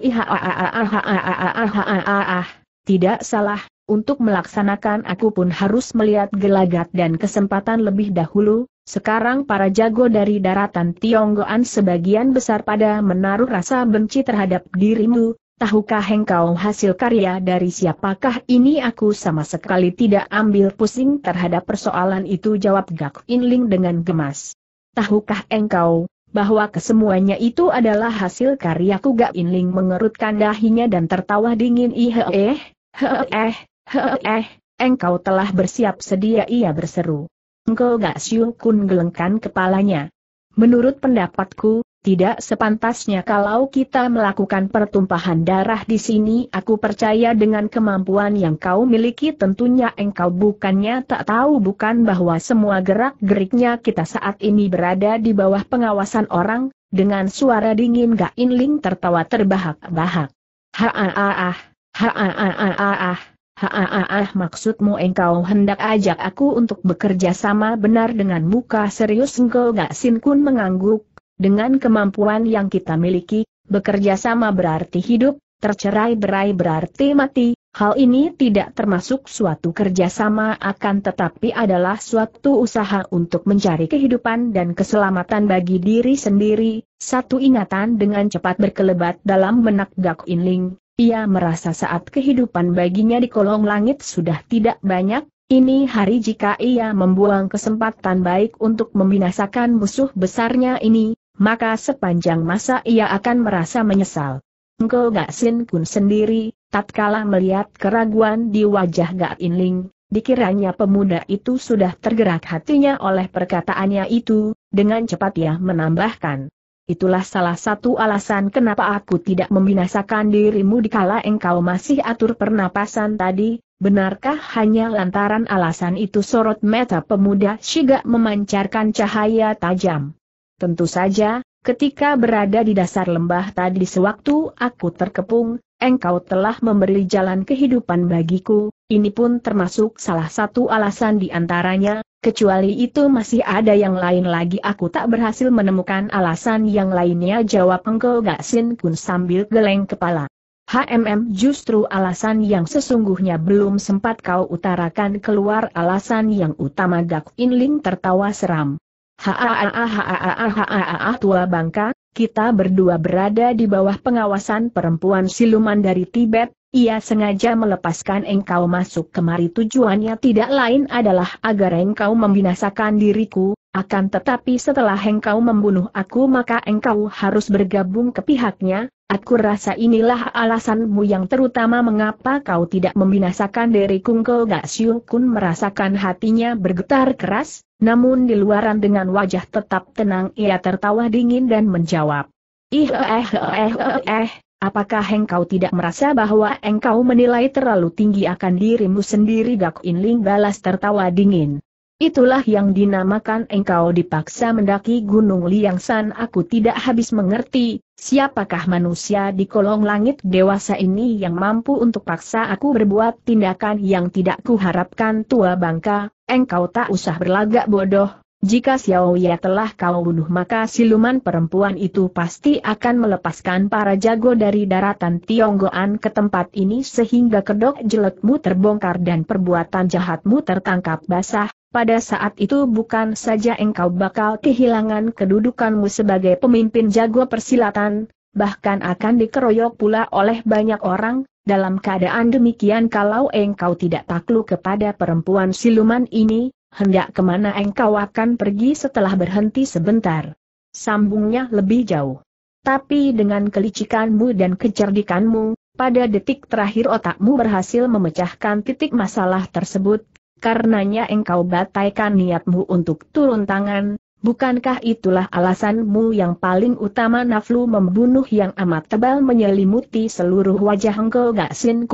Tidak salah, untuk melaksanakan aku pun harus melihat gelagat dan kesempatan lebih dahulu, sekarang para jago dari daratan Tionggoan sebagian besar pada menaruh rasa benci terhadap dirimu, tahukah engkau hasil karya dari siapakah ini aku sama sekali tidak ambil pusing terhadap persoalan itu jawab Gak Inling dengan gemas tahukah engkau, bahwa kesemuanya itu adalah hasil karyaku Gak Inling mengerutkan dahinya dan tertawa dingin eh eh eh, eh eh eh eh. engkau telah bersiap sedia ia berseru. Engkau Gak Siu Kun gelengkan kepalanya. Menurut pendapatku, tidak sepantasnya kalau kita melakukan pertumpahan darah di sini aku percaya dengan kemampuan yang kau miliki tentunya engkau bukannya tak tahu bukan bahwa semua gerak-geriknya kita saat ini berada di bawah pengawasan orang, dengan suara dingin Gak Inling tertawa terbahak-bahak. Ha-ah-ah, ha-ah-ah-ah, ha-ah-ah maksudmu engkau hendak ajak aku untuk bekerja sama benar dengan muka serius engkau Gak Sin Kun mengangguk, dengan kemampuan yang kita miliki, bekerja sama berarti hidup, tercerai berai berarti mati, hal ini tidak termasuk suatu kerjasama akan tetapi adalah suatu usaha untuk mencari kehidupan dan keselamatan bagi diri sendiri, satu ingatan dengan cepat berkelebat dalam benak Gak Inling, ia merasa saat kehidupan baginya di kolong langit sudah tidak banyak, ini hari jika ia membuang kesempatan baik untuk membinasakan musuh besarnya ini, maka sepanjang masa ia akan merasa menyesal. Engkau Gak Sin Kun sendiri, tatkala melihat keraguan di wajah Gak Inling, dikiranya pemuda itu sudah tergerak hatinya oleh perkataannya itu, dengan cepat ia menambahkan. Itulah salah satu alasan kenapa aku tidak membinasakan dirimu dikala engkau masih atur pernapasan tadi, benarkah hanya lantaran alasan itu sorot mata pemuda Shiga memancarkan cahaya tajam. Tentu saja, ketika berada di dasar lembah tadi sewaktu aku terkepung, engkau telah memberi jalan kehidupan bagiku, ini pun termasuk salah satu alasan di antaranya, kecuali itu masih ada yang lain lagi aku tak berhasil menemukan alasan yang lainnya jawab engkau sin Kun sambil geleng kepala. HMM justru alasan yang sesungguhnya belum sempat kau utarakan keluar alasan yang utama Gak Inling tertawa seram. Hahaha tua bangka, kita berdua berada di bawah pengawasan perempuan siluman dari Tibet, ia sengaja melepaskan engkau masuk kemari tujuannya tidak lain adalah agar engkau membinasakan diriku, akan tetapi setelah engkau membunuh aku maka engkau harus bergabung ke pihaknya, aku rasa inilah alasanmu yang terutama mengapa kau tidak membinasakan diriku Kau gak kun merasakan hatinya bergetar keras, namun di luaran dengan wajah tetap tenang ia tertawa dingin dan menjawab. Ih eh eh eh eh eh, eh. Apakah engkau tidak merasa bahwa engkau menilai terlalu tinggi akan dirimu sendiri Gak Inling balas tertawa dingin. Itulah yang dinamakan engkau dipaksa mendaki Gunung Liang San aku tidak habis mengerti, siapakah manusia di kolong langit dewasa ini yang mampu untuk paksa aku berbuat tindakan yang tidak kuharapkan tua bangka, engkau tak usah berlagak bodoh, jika Xiao Ya telah kau bunuh maka siluman perempuan itu pasti akan melepaskan para jago dari daratan Tionggoan ke tempat ini sehingga kedok jelekmu terbongkar dan perbuatan jahatmu tertangkap basah. Pada saat itu bukan saja engkau bakal kehilangan kedudukanmu sebagai pemimpin jago persilatan, bahkan akan dikeroyok pula oleh banyak orang, dalam keadaan demikian kalau engkau tidak takluk kepada perempuan siluman ini, hendak kemana engkau akan pergi setelah berhenti sebentar. Sambungnya lebih jauh. Tapi dengan kelicikanmu dan kecerdikanmu, pada detik terakhir otakmu berhasil memecahkan titik masalah tersebut, karenanya engkau bataikan niatmu untuk turun tangan, bukankah itulah alasanmu yang paling utama naflu membunuh yang amat tebal menyelimuti seluruh wajah engkau gak sin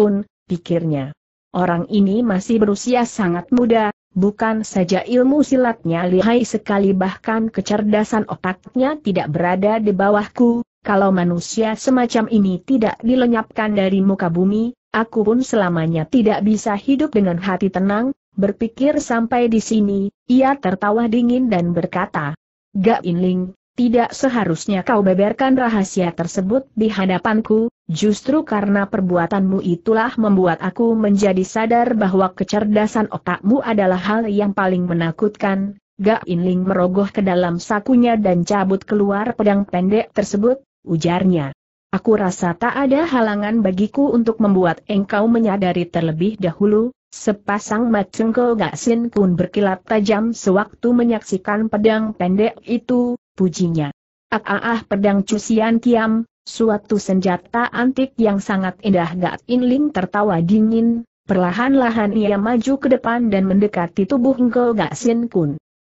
pikirnya. Orang ini masih berusia sangat muda, Bukan saja ilmu silatnya lihai sekali bahkan kecerdasan otaknya tidak berada di bawahku, kalau manusia semacam ini tidak dilenyapkan dari muka bumi, aku pun selamanya tidak bisa hidup dengan hati tenang, berpikir sampai di sini, ia tertawa dingin dan berkata, Gak Inling, tidak seharusnya kau beberkan rahasia tersebut di hadapanku, justru karena perbuatanmu itulah membuat aku menjadi sadar bahwa kecerdasan otakmu adalah hal yang paling menakutkan. Gak Inling merogoh ke dalam sakunya dan cabut keluar pedang pendek tersebut, ujarnya. Aku rasa tak ada halangan bagiku untuk membuat engkau menyadari terlebih dahulu, sepasang macengkel Gak Sin pun berkilat tajam sewaktu menyaksikan pedang pendek itu, pujinya. Ah, pedang cusian kiam, suatu senjata antik yang sangat indah Gat Inling tertawa dingin, perlahan-lahan ia maju ke depan dan mendekati tubuh Gak Gasin Kun.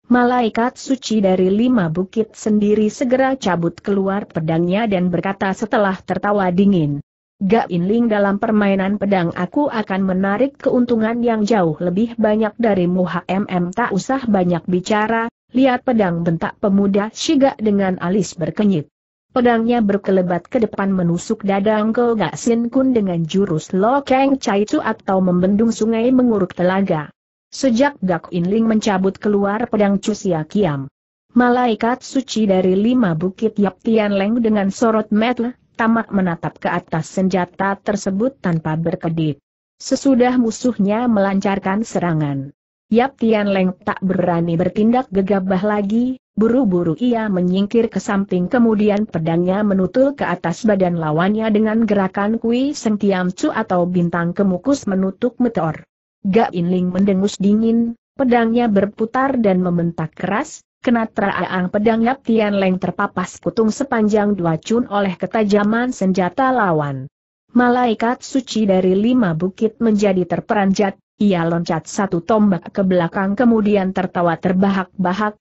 Malaikat suci dari lima bukit sendiri segera cabut keluar pedangnya dan berkata setelah tertawa dingin. Gak Inling dalam permainan pedang aku akan menarik keuntungan yang jauh lebih banyak darimu HMM tak usah banyak bicara, Lihat pedang bentak pemuda Shiga dengan alis berkenyit. Pedangnya berkelebat ke depan menusuk dada ke Gak Sin Kun dengan jurus Lo Kang Chai Chu atau membendung sungai menguruk telaga. Sejak Gak In Ling mencabut keluar pedang Sia Kiam. Malaikat suci dari lima bukit Yap Tian Leng dengan sorot metel, tamak menatap ke atas senjata tersebut tanpa berkedip. Sesudah musuhnya melancarkan serangan. Yap Tian Leng tak berani bertindak gegabah lagi, buru-buru ia menyingkir ke samping kemudian pedangnya menutul ke atas badan lawannya dengan gerakan kui sentiam cu atau bintang kemukus menutup meteor. Gak Inling mendengus dingin, pedangnya berputar dan mementak keras, kena teraang pedang Yap Tian Leng terpapas kutung sepanjang dua cun oleh ketajaman senjata lawan. Malaikat suci dari lima bukit menjadi terperanjat, ia loncat satu tombak ke belakang kemudian tertawa terbahak-bahak,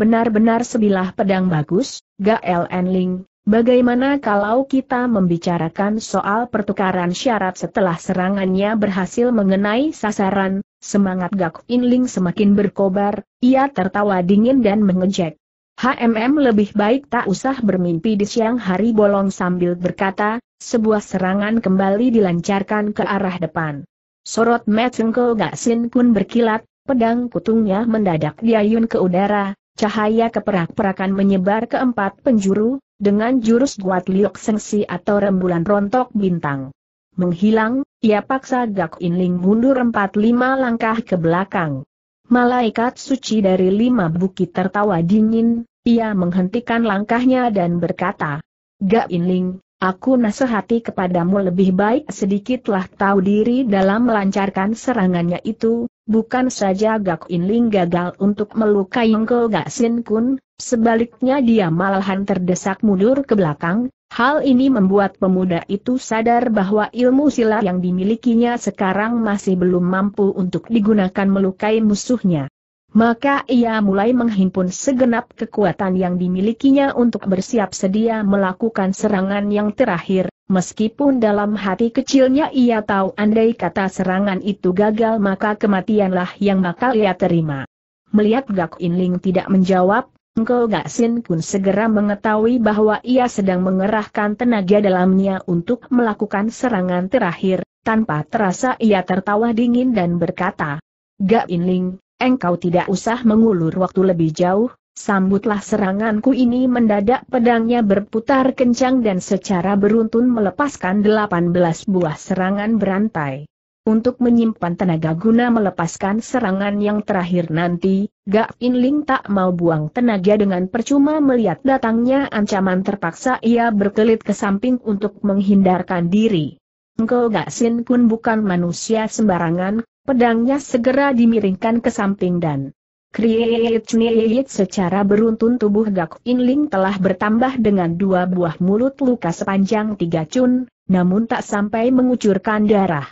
benar benar sebilah pedang bagus, Gael Enling, Bagaimana kalau kita membicarakan soal pertukaran syarat setelah serangannya berhasil mengenai sasaran, semangat Gak Enling semakin berkobar, ia tertawa dingin dan mengejek. HMM lebih baik tak usah bermimpi di siang hari bolong sambil berkata, sebuah serangan kembali dilancarkan ke arah depan. Sorot Metsengko Sin pun berkilat, pedang kutungnya mendadak diayun ke udara, cahaya keperak-perakan menyebar ke empat penjuru, dengan jurus Guat Liok Sengsi atau rembulan rontok bintang. Menghilang, ia paksa Gak Inling mundur empat lima langkah ke belakang. Malaikat suci dari lima bukit tertawa dingin, ia menghentikan langkahnya dan berkata, Gak Inling, Aku nasihati kepadamu lebih baik sedikitlah tahu diri dalam melancarkan serangannya itu, bukan saja Gak Inling gagal untuk melukai Engko Gak Sin Kun, sebaliknya dia malahan terdesak mundur ke belakang, hal ini membuat pemuda itu sadar bahwa ilmu silat yang dimilikinya sekarang masih belum mampu untuk digunakan melukai musuhnya. Maka ia mulai menghimpun segenap kekuatan yang dimilikinya untuk bersiap sedia melakukan serangan yang terakhir, meskipun dalam hati kecilnya ia tahu andai kata serangan itu gagal maka kematianlah yang bakal ia terima. Melihat Gak Inling tidak menjawab, Engkau Gak Sin Kun segera mengetahui bahwa ia sedang mengerahkan tenaga dalamnya untuk melakukan serangan terakhir, tanpa terasa ia tertawa dingin dan berkata, Gak Inling, engkau tidak usah mengulur waktu lebih jauh, sambutlah seranganku ini mendadak pedangnya berputar kencang dan secara beruntun melepaskan 18 buah serangan berantai. Untuk menyimpan tenaga guna melepaskan serangan yang terakhir nanti, Gak Inling tak mau buang tenaga dengan percuma melihat datangnya ancaman terpaksa ia berkelit ke samping untuk menghindarkan diri. Engkau Sin pun bukan manusia sembarangan, pedangnya segera dimiringkan ke samping dan Kriit secara beruntun tubuh Gak Inling telah bertambah dengan dua buah mulut luka sepanjang tiga cun, namun tak sampai mengucurkan darah.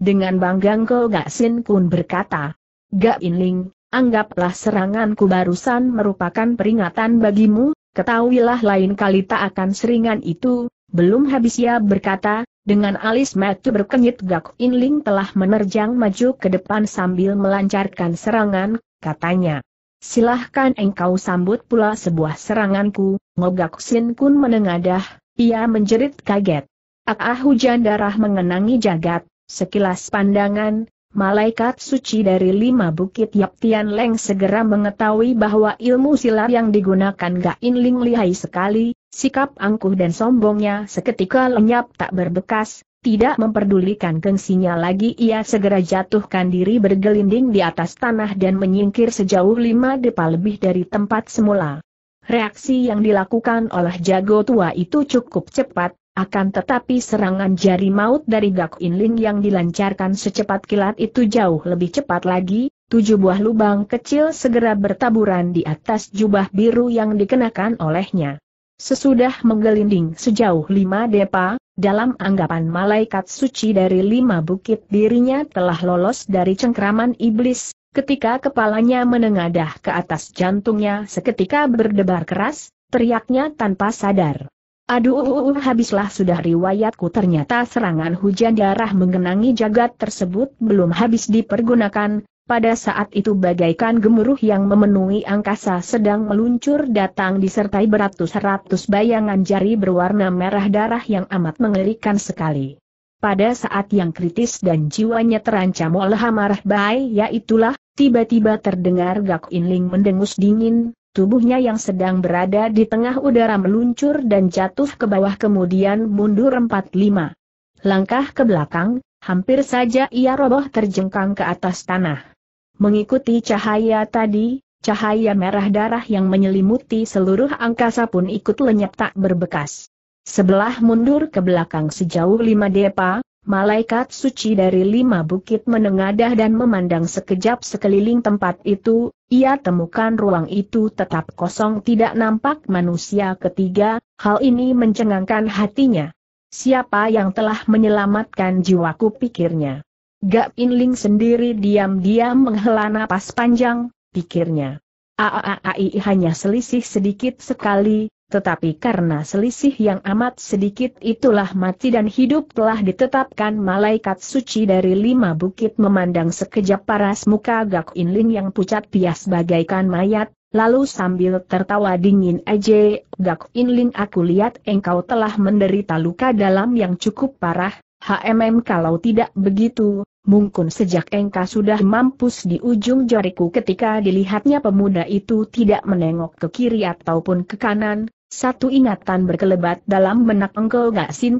Dengan bangga Engkau Gak Sin pun berkata, Gak Inling, anggaplah seranganku barusan merupakan peringatan bagimu, Ketahuilah lain kali tak akan seringan itu, belum habis ia berkata, dengan alis matu berkenyit Gak Inling telah menerjang maju ke depan sambil melancarkan serangan, katanya. Silahkan engkau sambut pula sebuah seranganku, Ngogak Sin Kun menengadah, ia menjerit kaget. Ah, ah hujan darah mengenangi jagat, sekilas pandangan, Malaikat suci dari lima bukit Yap Tian Leng segera mengetahui bahwa ilmu silat yang digunakan Gain Ling lihai sekali, sikap angkuh dan sombongnya seketika lenyap tak berbekas, tidak memperdulikan gengsinya lagi ia segera jatuhkan diri bergelinding di atas tanah dan menyingkir sejauh lima depa lebih dari tempat semula. Reaksi yang dilakukan oleh jago tua itu cukup cepat, akan tetapi serangan jari maut dari Gak Inling yang dilancarkan secepat kilat itu jauh lebih cepat lagi, tujuh buah lubang kecil segera bertaburan di atas jubah biru yang dikenakan olehnya. Sesudah menggelinding sejauh lima depa, dalam anggapan malaikat suci dari lima bukit dirinya telah lolos dari cengkraman iblis, ketika kepalanya menengadah ke atas jantungnya seketika berdebar keras, teriaknya tanpa sadar. Aduh, uh, uh, uh, habislah sudah riwayatku ternyata serangan hujan darah mengenangi jagat tersebut belum habis dipergunakan, pada saat itu bagaikan gemuruh yang memenuhi angkasa sedang meluncur datang disertai beratus-ratus bayangan jari berwarna merah darah yang amat mengerikan sekali. Pada saat yang kritis dan jiwanya terancam oleh amarah bayi yaitulah tiba-tiba terdengar Gak Inling mendengus dingin, Tubuhnya yang sedang berada di tengah udara meluncur dan jatuh ke bawah kemudian mundur 45 langkah ke belakang, hampir saja ia roboh terjengkang ke atas tanah. Mengikuti cahaya tadi, cahaya merah darah yang menyelimuti seluruh angkasa pun ikut lenyap tak berbekas. Sebelah mundur ke belakang sejauh lima depa, Malaikat suci dari lima bukit menengadah dan memandang sekejap sekeliling tempat itu, ia temukan ruang itu tetap kosong tidak nampak manusia ketiga, hal ini mencengangkan hatinya. Siapa yang telah menyelamatkan jiwaku pikirnya. Gak Inling sendiri diam-diam menghela napas panjang, pikirnya. Aaai hanya selisih sedikit sekali, tetapi karena selisih yang amat sedikit itulah mati dan hidup telah ditetapkan malaikat suci dari lima bukit memandang sekejap paras muka Gak Inlin yang pucat pias bagaikan mayat, lalu sambil tertawa dingin aja, Gak Inlin aku lihat engkau telah menderita luka dalam yang cukup parah, HMM kalau tidak begitu, mungkin sejak engkau sudah mampus di ujung jariku ketika dilihatnya pemuda itu tidak menengok ke kiri ataupun ke kanan, satu ingatan berkelebat dalam benak engkau Gak Sin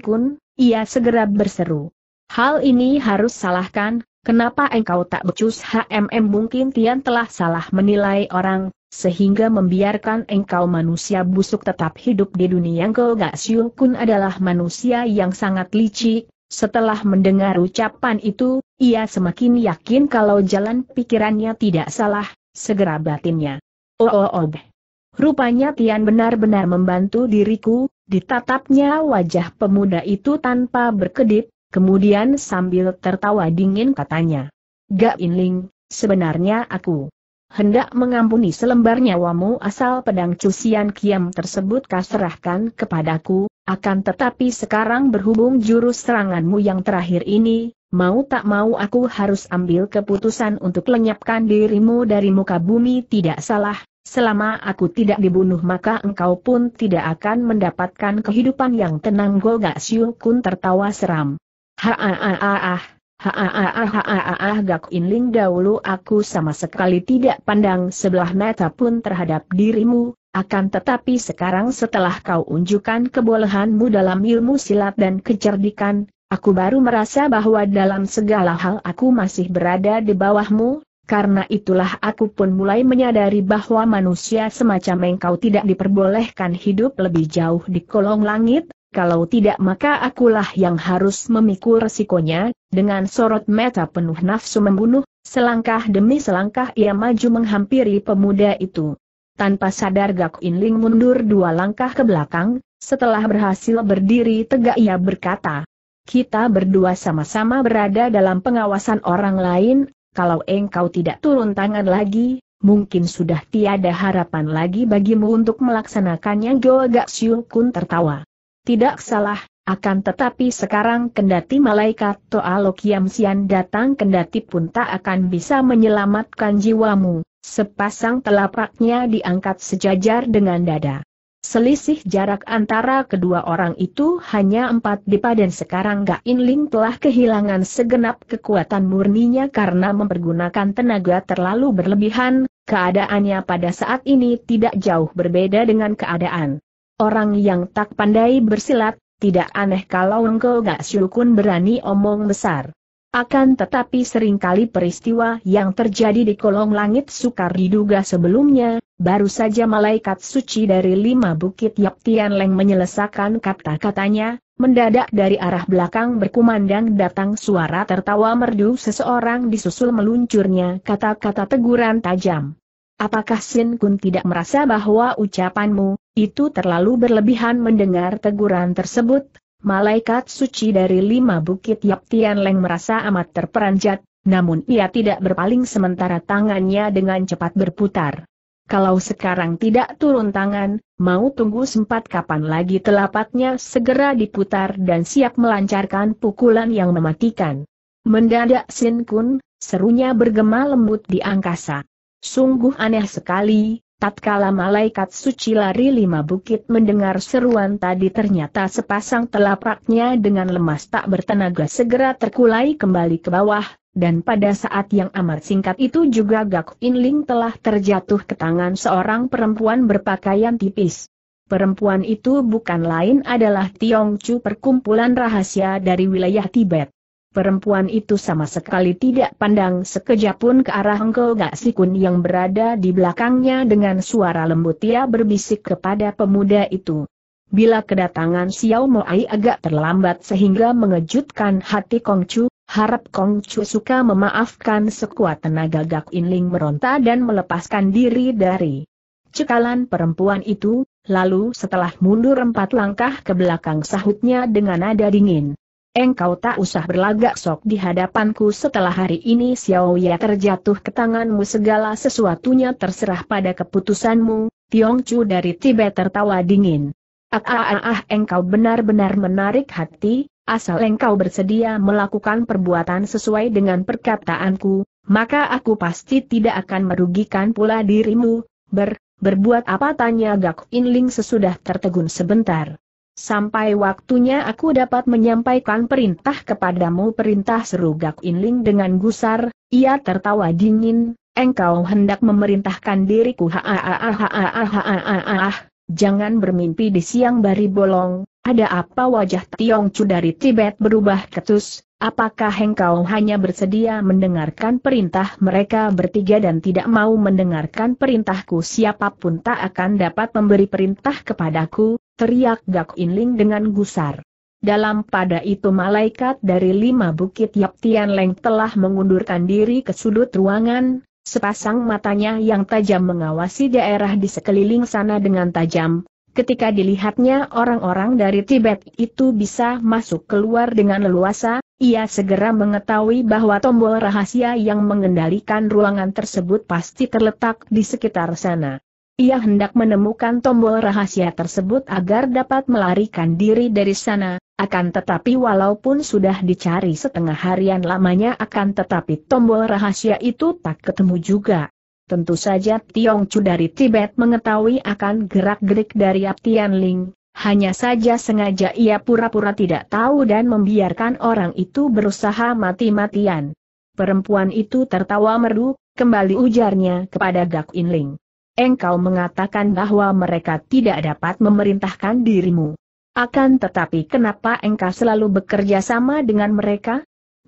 ia segera berseru. Hal ini harus salahkan, kenapa engkau tak becus HMM mungkin Tian telah salah menilai orang, sehingga membiarkan engkau manusia busuk tetap hidup di dunia engkau Gak Siung adalah manusia yang sangat licik, setelah mendengar ucapan itu, ia semakin yakin kalau jalan pikirannya tidak salah, segera batinnya. Oh, oh, oh. oh. Rupanya Tian benar-benar membantu diriku, ditatapnya wajah pemuda itu tanpa berkedip, kemudian sambil tertawa dingin katanya. Gak inling, sebenarnya aku hendak mengampuni selembar nyawamu asal pedang cusian kiam tersebut kaserahkan kepadaku, akan tetapi sekarang berhubung jurus seranganmu yang terakhir ini, mau tak mau aku harus ambil keputusan untuk lenyapkan dirimu dari muka bumi tidak salah, Selama aku tidak dibunuh maka engkau pun tidak akan mendapatkan kehidupan yang tenang Goga Siu Kun tertawa seram. Haaaaah, ah, ah, ah, haaaaah haaaaah Gak Inling dahulu aku sama sekali tidak pandang sebelah mata pun terhadap dirimu, akan tetapi sekarang setelah kau unjukkan kebolehanmu dalam ilmu silat dan kecerdikan, aku baru merasa bahwa dalam segala hal aku masih berada di bawahmu, karena itulah aku pun mulai menyadari bahwa manusia semacam engkau tidak diperbolehkan hidup lebih jauh di kolong langit, kalau tidak maka akulah yang harus memikul resikonya, dengan sorot mata penuh nafsu membunuh, selangkah demi selangkah ia maju menghampiri pemuda itu. Tanpa sadar Gak Inling mundur dua langkah ke belakang, setelah berhasil berdiri tegak ia berkata, kita berdua sama-sama berada dalam pengawasan orang lain, kalau engkau tidak turun tangan lagi, mungkin sudah tiada harapan lagi bagimu untuk melaksanakannya Siu Kun tertawa. Tidak salah, akan tetapi sekarang kendati malaikat Toalo Kiam Sian datang kendati pun tak akan bisa menyelamatkan jiwamu. Sepasang telapaknya diangkat sejajar dengan dada. Selisih jarak antara kedua orang itu hanya empat dipa dan sekarang Ga Inling telah kehilangan segenap kekuatan murninya karena mempergunakan tenaga terlalu berlebihan, keadaannya pada saat ini tidak jauh berbeda dengan keadaan. Orang yang tak pandai bersilat, tidak aneh kalau engkau gak Syukun berani omong besar. Akan tetapi seringkali peristiwa yang terjadi di kolong langit sukar diduga sebelumnya, Baru saja malaikat suci dari lima bukit Yap Tian Leng menyelesaikan kata-katanya, mendadak dari arah belakang berkumandang datang suara tertawa merdu seseorang disusul meluncurnya kata-kata teguran tajam. Apakah Sin Kun tidak merasa bahwa ucapanmu, itu terlalu berlebihan mendengar teguran tersebut? Malaikat suci dari lima bukit Yap Tian Leng merasa amat terperanjat, namun ia tidak berpaling sementara tangannya dengan cepat berputar. Kalau sekarang tidak turun tangan, mau tunggu sempat kapan lagi telapaknya segera diputar dan siap melancarkan pukulan yang mematikan. Mendadak Sin Kun, serunya bergema lembut di angkasa. Sungguh aneh sekali, tatkala malaikat suci lari lima bukit mendengar seruan tadi ternyata sepasang telapaknya dengan lemas tak bertenaga segera terkulai kembali ke bawah, dan pada saat yang amat singkat itu juga Gak In Ling telah terjatuh ke tangan seorang perempuan berpakaian tipis. Perempuan itu bukan lain adalah Tiong Chu perkumpulan rahasia dari wilayah Tibet. Perempuan itu sama sekali tidak pandang sekejap pun ke arah Engkau Gak Sikun yang berada di belakangnya dengan suara lembut ia berbisik kepada pemuda itu. Bila kedatangan Xiao Mo Ai agak terlambat sehingga mengejutkan hati Kong Chu, Harap Kong Chu suka memaafkan sekuat tenaga Gak Inling meronta dan melepaskan diri dari cekalan perempuan itu, lalu setelah mundur empat langkah ke belakang sahutnya dengan nada dingin. Engkau tak usah berlagak sok di hadapanku setelah hari ini Xiao Ya terjatuh ke tanganmu segala sesuatunya terserah pada keputusanmu, Tiong Chu dari Tibet tertawa dingin. Ah ah ah, ah engkau benar-benar menarik hati, asal engkau bersedia melakukan perbuatan sesuai dengan perkataanku, maka aku pasti tidak akan merugikan pula dirimu, ber, berbuat apa tanya Gak Inling sesudah tertegun sebentar. Sampai waktunya aku dapat menyampaikan perintah kepadamu perintah seru Gak Inling dengan gusar, ia tertawa dingin, engkau hendak memerintahkan diriku ha ha ha ha ha ha ha ha ha jangan bermimpi di siang bari bolong, ada apa wajah Tiong Chu dari Tibet berubah ketus, apakah engkau hanya bersedia mendengarkan perintah mereka bertiga dan tidak mau mendengarkan perintahku siapapun tak akan dapat memberi perintah kepadaku, teriak Gak Inling dengan gusar. Dalam pada itu malaikat dari lima bukit Yap Tian Leng telah mengundurkan diri ke sudut ruangan, Sepasang matanya yang tajam mengawasi daerah di sekeliling sana dengan tajam, ketika dilihatnya orang-orang dari Tibet itu bisa masuk keluar dengan leluasa, ia segera mengetahui bahwa tombol rahasia yang mengendalikan ruangan tersebut pasti terletak di sekitar sana. Ia hendak menemukan tombol rahasia tersebut agar dapat melarikan diri dari sana, akan tetapi walaupun sudah dicari setengah harian lamanya akan tetapi tombol rahasia itu tak ketemu juga. Tentu saja Tiong Chu dari Tibet mengetahui akan gerak-gerik dari Aptian Ling, hanya saja sengaja ia pura-pura tidak tahu dan membiarkan orang itu berusaha mati-matian. Perempuan itu tertawa merdu, kembali ujarnya kepada Gak In Ling engkau mengatakan bahwa mereka tidak dapat memerintahkan dirimu. Akan tetapi kenapa engkau selalu bekerja sama dengan mereka?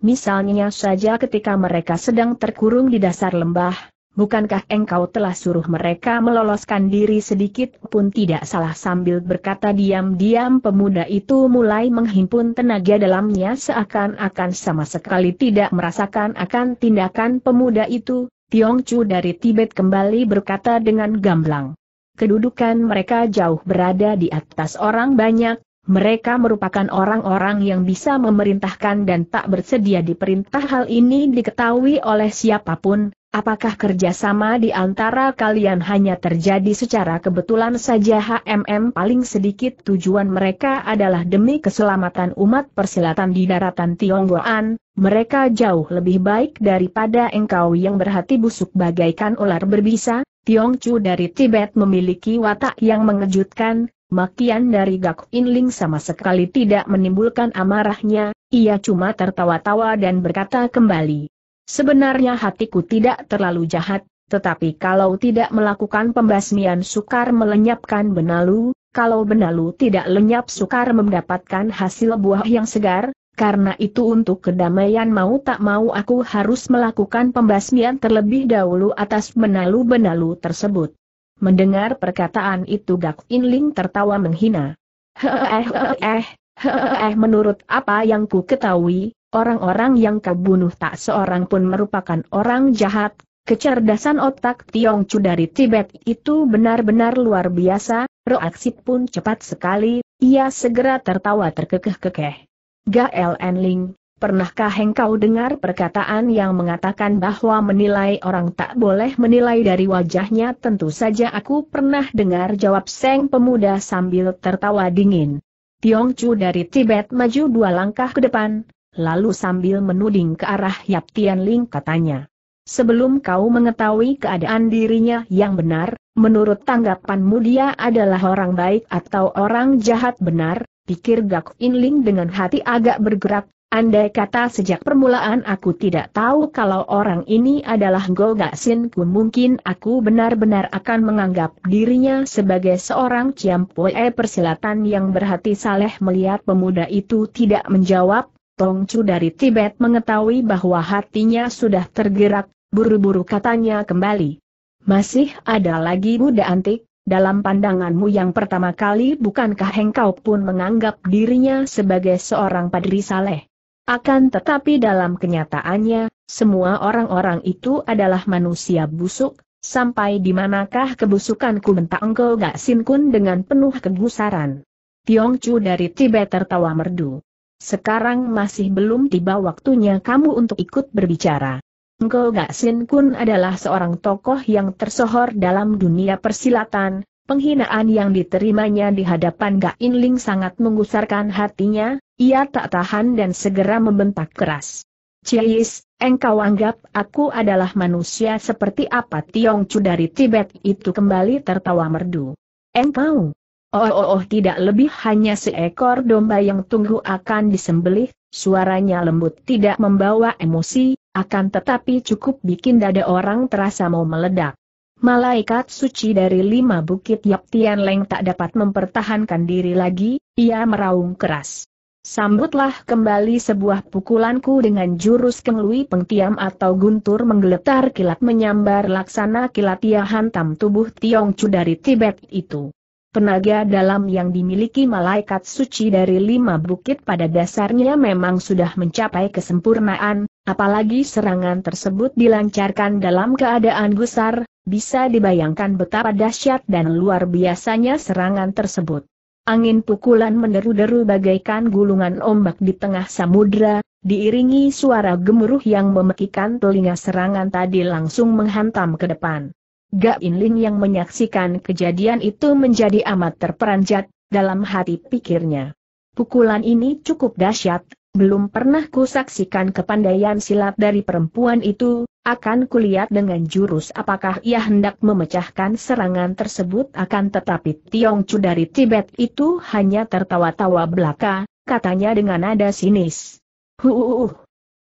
Misalnya saja ketika mereka sedang terkurung di dasar lembah, bukankah engkau telah suruh mereka meloloskan diri sedikit pun tidak salah sambil berkata diam-diam pemuda itu mulai menghimpun tenaga dalamnya seakan-akan sama sekali tidak merasakan akan tindakan pemuda itu, Tiong Chu dari Tibet kembali berkata dengan gamblang. Kedudukan mereka jauh berada di atas orang banyak, mereka merupakan orang-orang yang bisa memerintahkan dan tak bersedia diperintah hal ini diketahui oleh siapapun, Apakah kerjasama di antara kalian hanya terjadi secara kebetulan saja HMM paling sedikit tujuan mereka adalah demi keselamatan umat persilatan di daratan Tionggoan, mereka jauh lebih baik daripada engkau yang berhati busuk bagaikan ular berbisa, Tiongcu dari Tibet memiliki watak yang mengejutkan, makian dari Gak Inling sama sekali tidak menimbulkan amarahnya, ia cuma tertawa-tawa dan berkata kembali. Sebenarnya hatiku tidak terlalu jahat, tetapi kalau tidak melakukan pembasmian sukar melenyapkan benalu, kalau benalu tidak lenyap sukar mendapatkan hasil buah yang segar, karena itu untuk kedamaian mau tak mau aku harus melakukan pembasmian terlebih dahulu atas benalu-benalu tersebut. Mendengar perkataan itu Gak Inling tertawa menghina. eh, eh, eh. menurut apa yang ku ketahui, Orang-orang yang kau bunuh tak seorang pun merupakan orang jahat, kecerdasan otak Tiong Chu dari Tibet itu benar-benar luar biasa, reaksi pun cepat sekali, ia segera tertawa terkekeh-kekeh. Gael Enling, pernahkah engkau dengar perkataan yang mengatakan bahwa menilai orang tak boleh menilai dari wajahnya? Tentu saja aku pernah dengar jawab Seng pemuda sambil tertawa dingin. Tiong Chu dari Tibet maju dua langkah ke depan, lalu sambil menuding ke arah Yap Tian Ling katanya. Sebelum kau mengetahui keadaan dirinya yang benar, menurut tanggapanmu dia adalah orang baik atau orang jahat benar, pikir Gak In Ling dengan hati agak bergerak, andai kata sejak permulaan aku tidak tahu kalau orang ini adalah Gak Sin Ku mungkin aku benar-benar akan menganggap dirinya sebagai seorang Ciampoe persilatan yang berhati saleh melihat pemuda itu tidak menjawab, Tongcu dari Tibet mengetahui bahwa hatinya sudah tergerak, buru-buru katanya kembali. Masih ada lagi Buddha antik, dalam pandanganmu yang pertama kali bukankah engkau pun menganggap dirinya sebagai seorang padri saleh? Akan tetapi dalam kenyataannya, semua orang-orang itu adalah manusia busuk, sampai di manakah kebusukanku bentak engkau gak sinkun dengan penuh kegusaran. Tiong Tiongcu dari Tibet tertawa merdu. Sekarang masih belum tiba waktunya kamu untuk ikut berbicara. Engkau Sin Kun adalah seorang tokoh yang tersohor dalam dunia persilatan, Penghinaan yang diterimanya di hadapan Gak In Ling sangat menggusarkan hatinya, ia tak tahan dan segera membentak keras. Ciais, engkau anggap aku adalah manusia seperti apa Chu dari Tibet itu kembali tertawa merdu. Engkau, Oh oh oh tidak lebih hanya seekor domba yang tunggu akan disembelih, suaranya lembut tidak membawa emosi, akan tetapi cukup bikin dada orang terasa mau meledak. Malaikat suci dari lima bukit Yap Tian Leng tak dapat mempertahankan diri lagi, ia meraung keras. Sambutlah kembali sebuah pukulanku dengan jurus kenglui pengtiam atau guntur menggeletar kilat menyambar laksana kilat ia hantam tubuh Tiong Chu dari Tibet itu. Tenaga dalam yang dimiliki malaikat suci dari lima bukit pada dasarnya memang sudah mencapai kesempurnaan, apalagi serangan tersebut dilancarkan dalam keadaan gusar, bisa dibayangkan betapa dahsyat dan luar biasanya serangan tersebut. Angin pukulan menderu-deru bagaikan gulungan ombak di tengah samudra, diiringi suara gemuruh yang memekikan telinga serangan tadi langsung menghantam ke depan. Gak Inling yang menyaksikan kejadian itu menjadi amat terperanjat, dalam hati pikirnya. Pukulan ini cukup dahsyat, belum pernah kusaksikan kepandaian silat dari perempuan itu, akan kulihat dengan jurus apakah ia hendak memecahkan serangan tersebut akan tetapi Tiong Chu dari Tibet itu hanya tertawa-tawa belaka, katanya dengan nada sinis. Huuuh.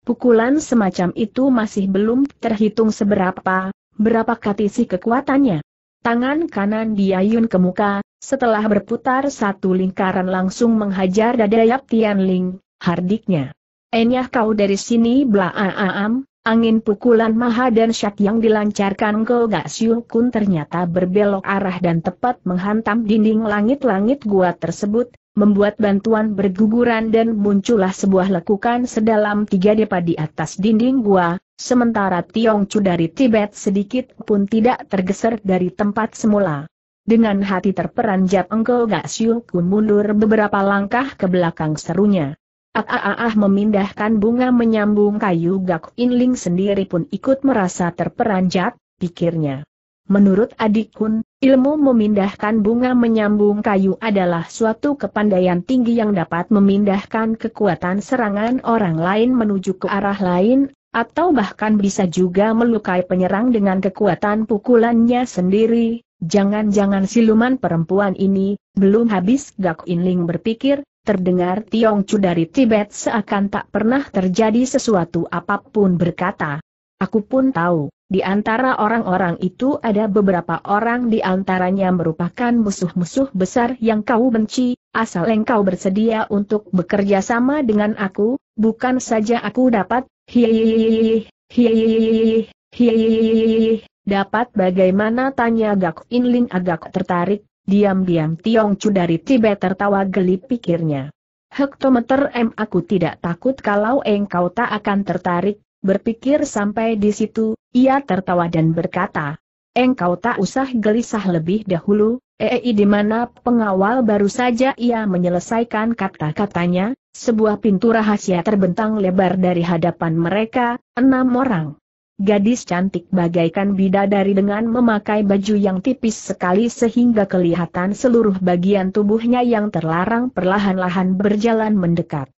Pukulan semacam itu masih belum terhitung seberapa, Berapa kati kekuatannya? Tangan kanan diayun ke muka, setelah berputar satu lingkaran langsung menghajar dada Yap Tian Ling, hardiknya. Enyah kau dari sini blaaam, angin pukulan maha dan syak yang dilancarkan ke Gak ternyata berbelok arah dan tepat menghantam dinding langit-langit gua tersebut, membuat bantuan berguguran dan muncullah sebuah lekukan sedalam tiga depa di atas dinding gua, Sementara Tiong Chu dari Tibet sedikit pun tidak tergeser dari tempat semula. Dengan hati terperanjat engkau gak kun mundur beberapa langkah ke belakang serunya. Ah, ah, ah, ah memindahkan bunga menyambung kayu gak inling sendiri pun ikut merasa terperanjat, pikirnya. Menurut adikun, ilmu memindahkan bunga menyambung kayu adalah suatu kepandaian tinggi yang dapat memindahkan kekuatan serangan orang lain menuju ke arah lain atau bahkan bisa juga melukai penyerang dengan kekuatan pukulannya sendiri. Jangan-jangan siluman perempuan ini, belum habis Gak Inling berpikir, terdengar Tiong Chu dari Tibet seakan tak pernah terjadi sesuatu apapun berkata. Aku pun tahu, di antara orang-orang itu ada beberapa orang di antaranya merupakan musuh-musuh besar yang kau benci, asal engkau bersedia untuk bekerja sama dengan aku, bukan saja aku dapat Hihihihi, hihihihi, Dapat bagaimana tanya Gak Inlin agak tertarik, diam-diam Tiong Chu dari Tibet tertawa geli pikirnya. Hektometer M aku tidak takut kalau engkau tak akan tertarik, berpikir sampai di situ, ia tertawa dan berkata. Engkau tak usah gelisah lebih dahulu, EI eh, eh, di mana pengawal baru saja ia menyelesaikan kata-katanya, sebuah pintu rahasia terbentang lebar dari hadapan mereka, enam orang. Gadis cantik bagaikan bidadari dengan memakai baju yang tipis sekali sehingga kelihatan seluruh bagian tubuhnya yang terlarang perlahan-lahan berjalan mendekat.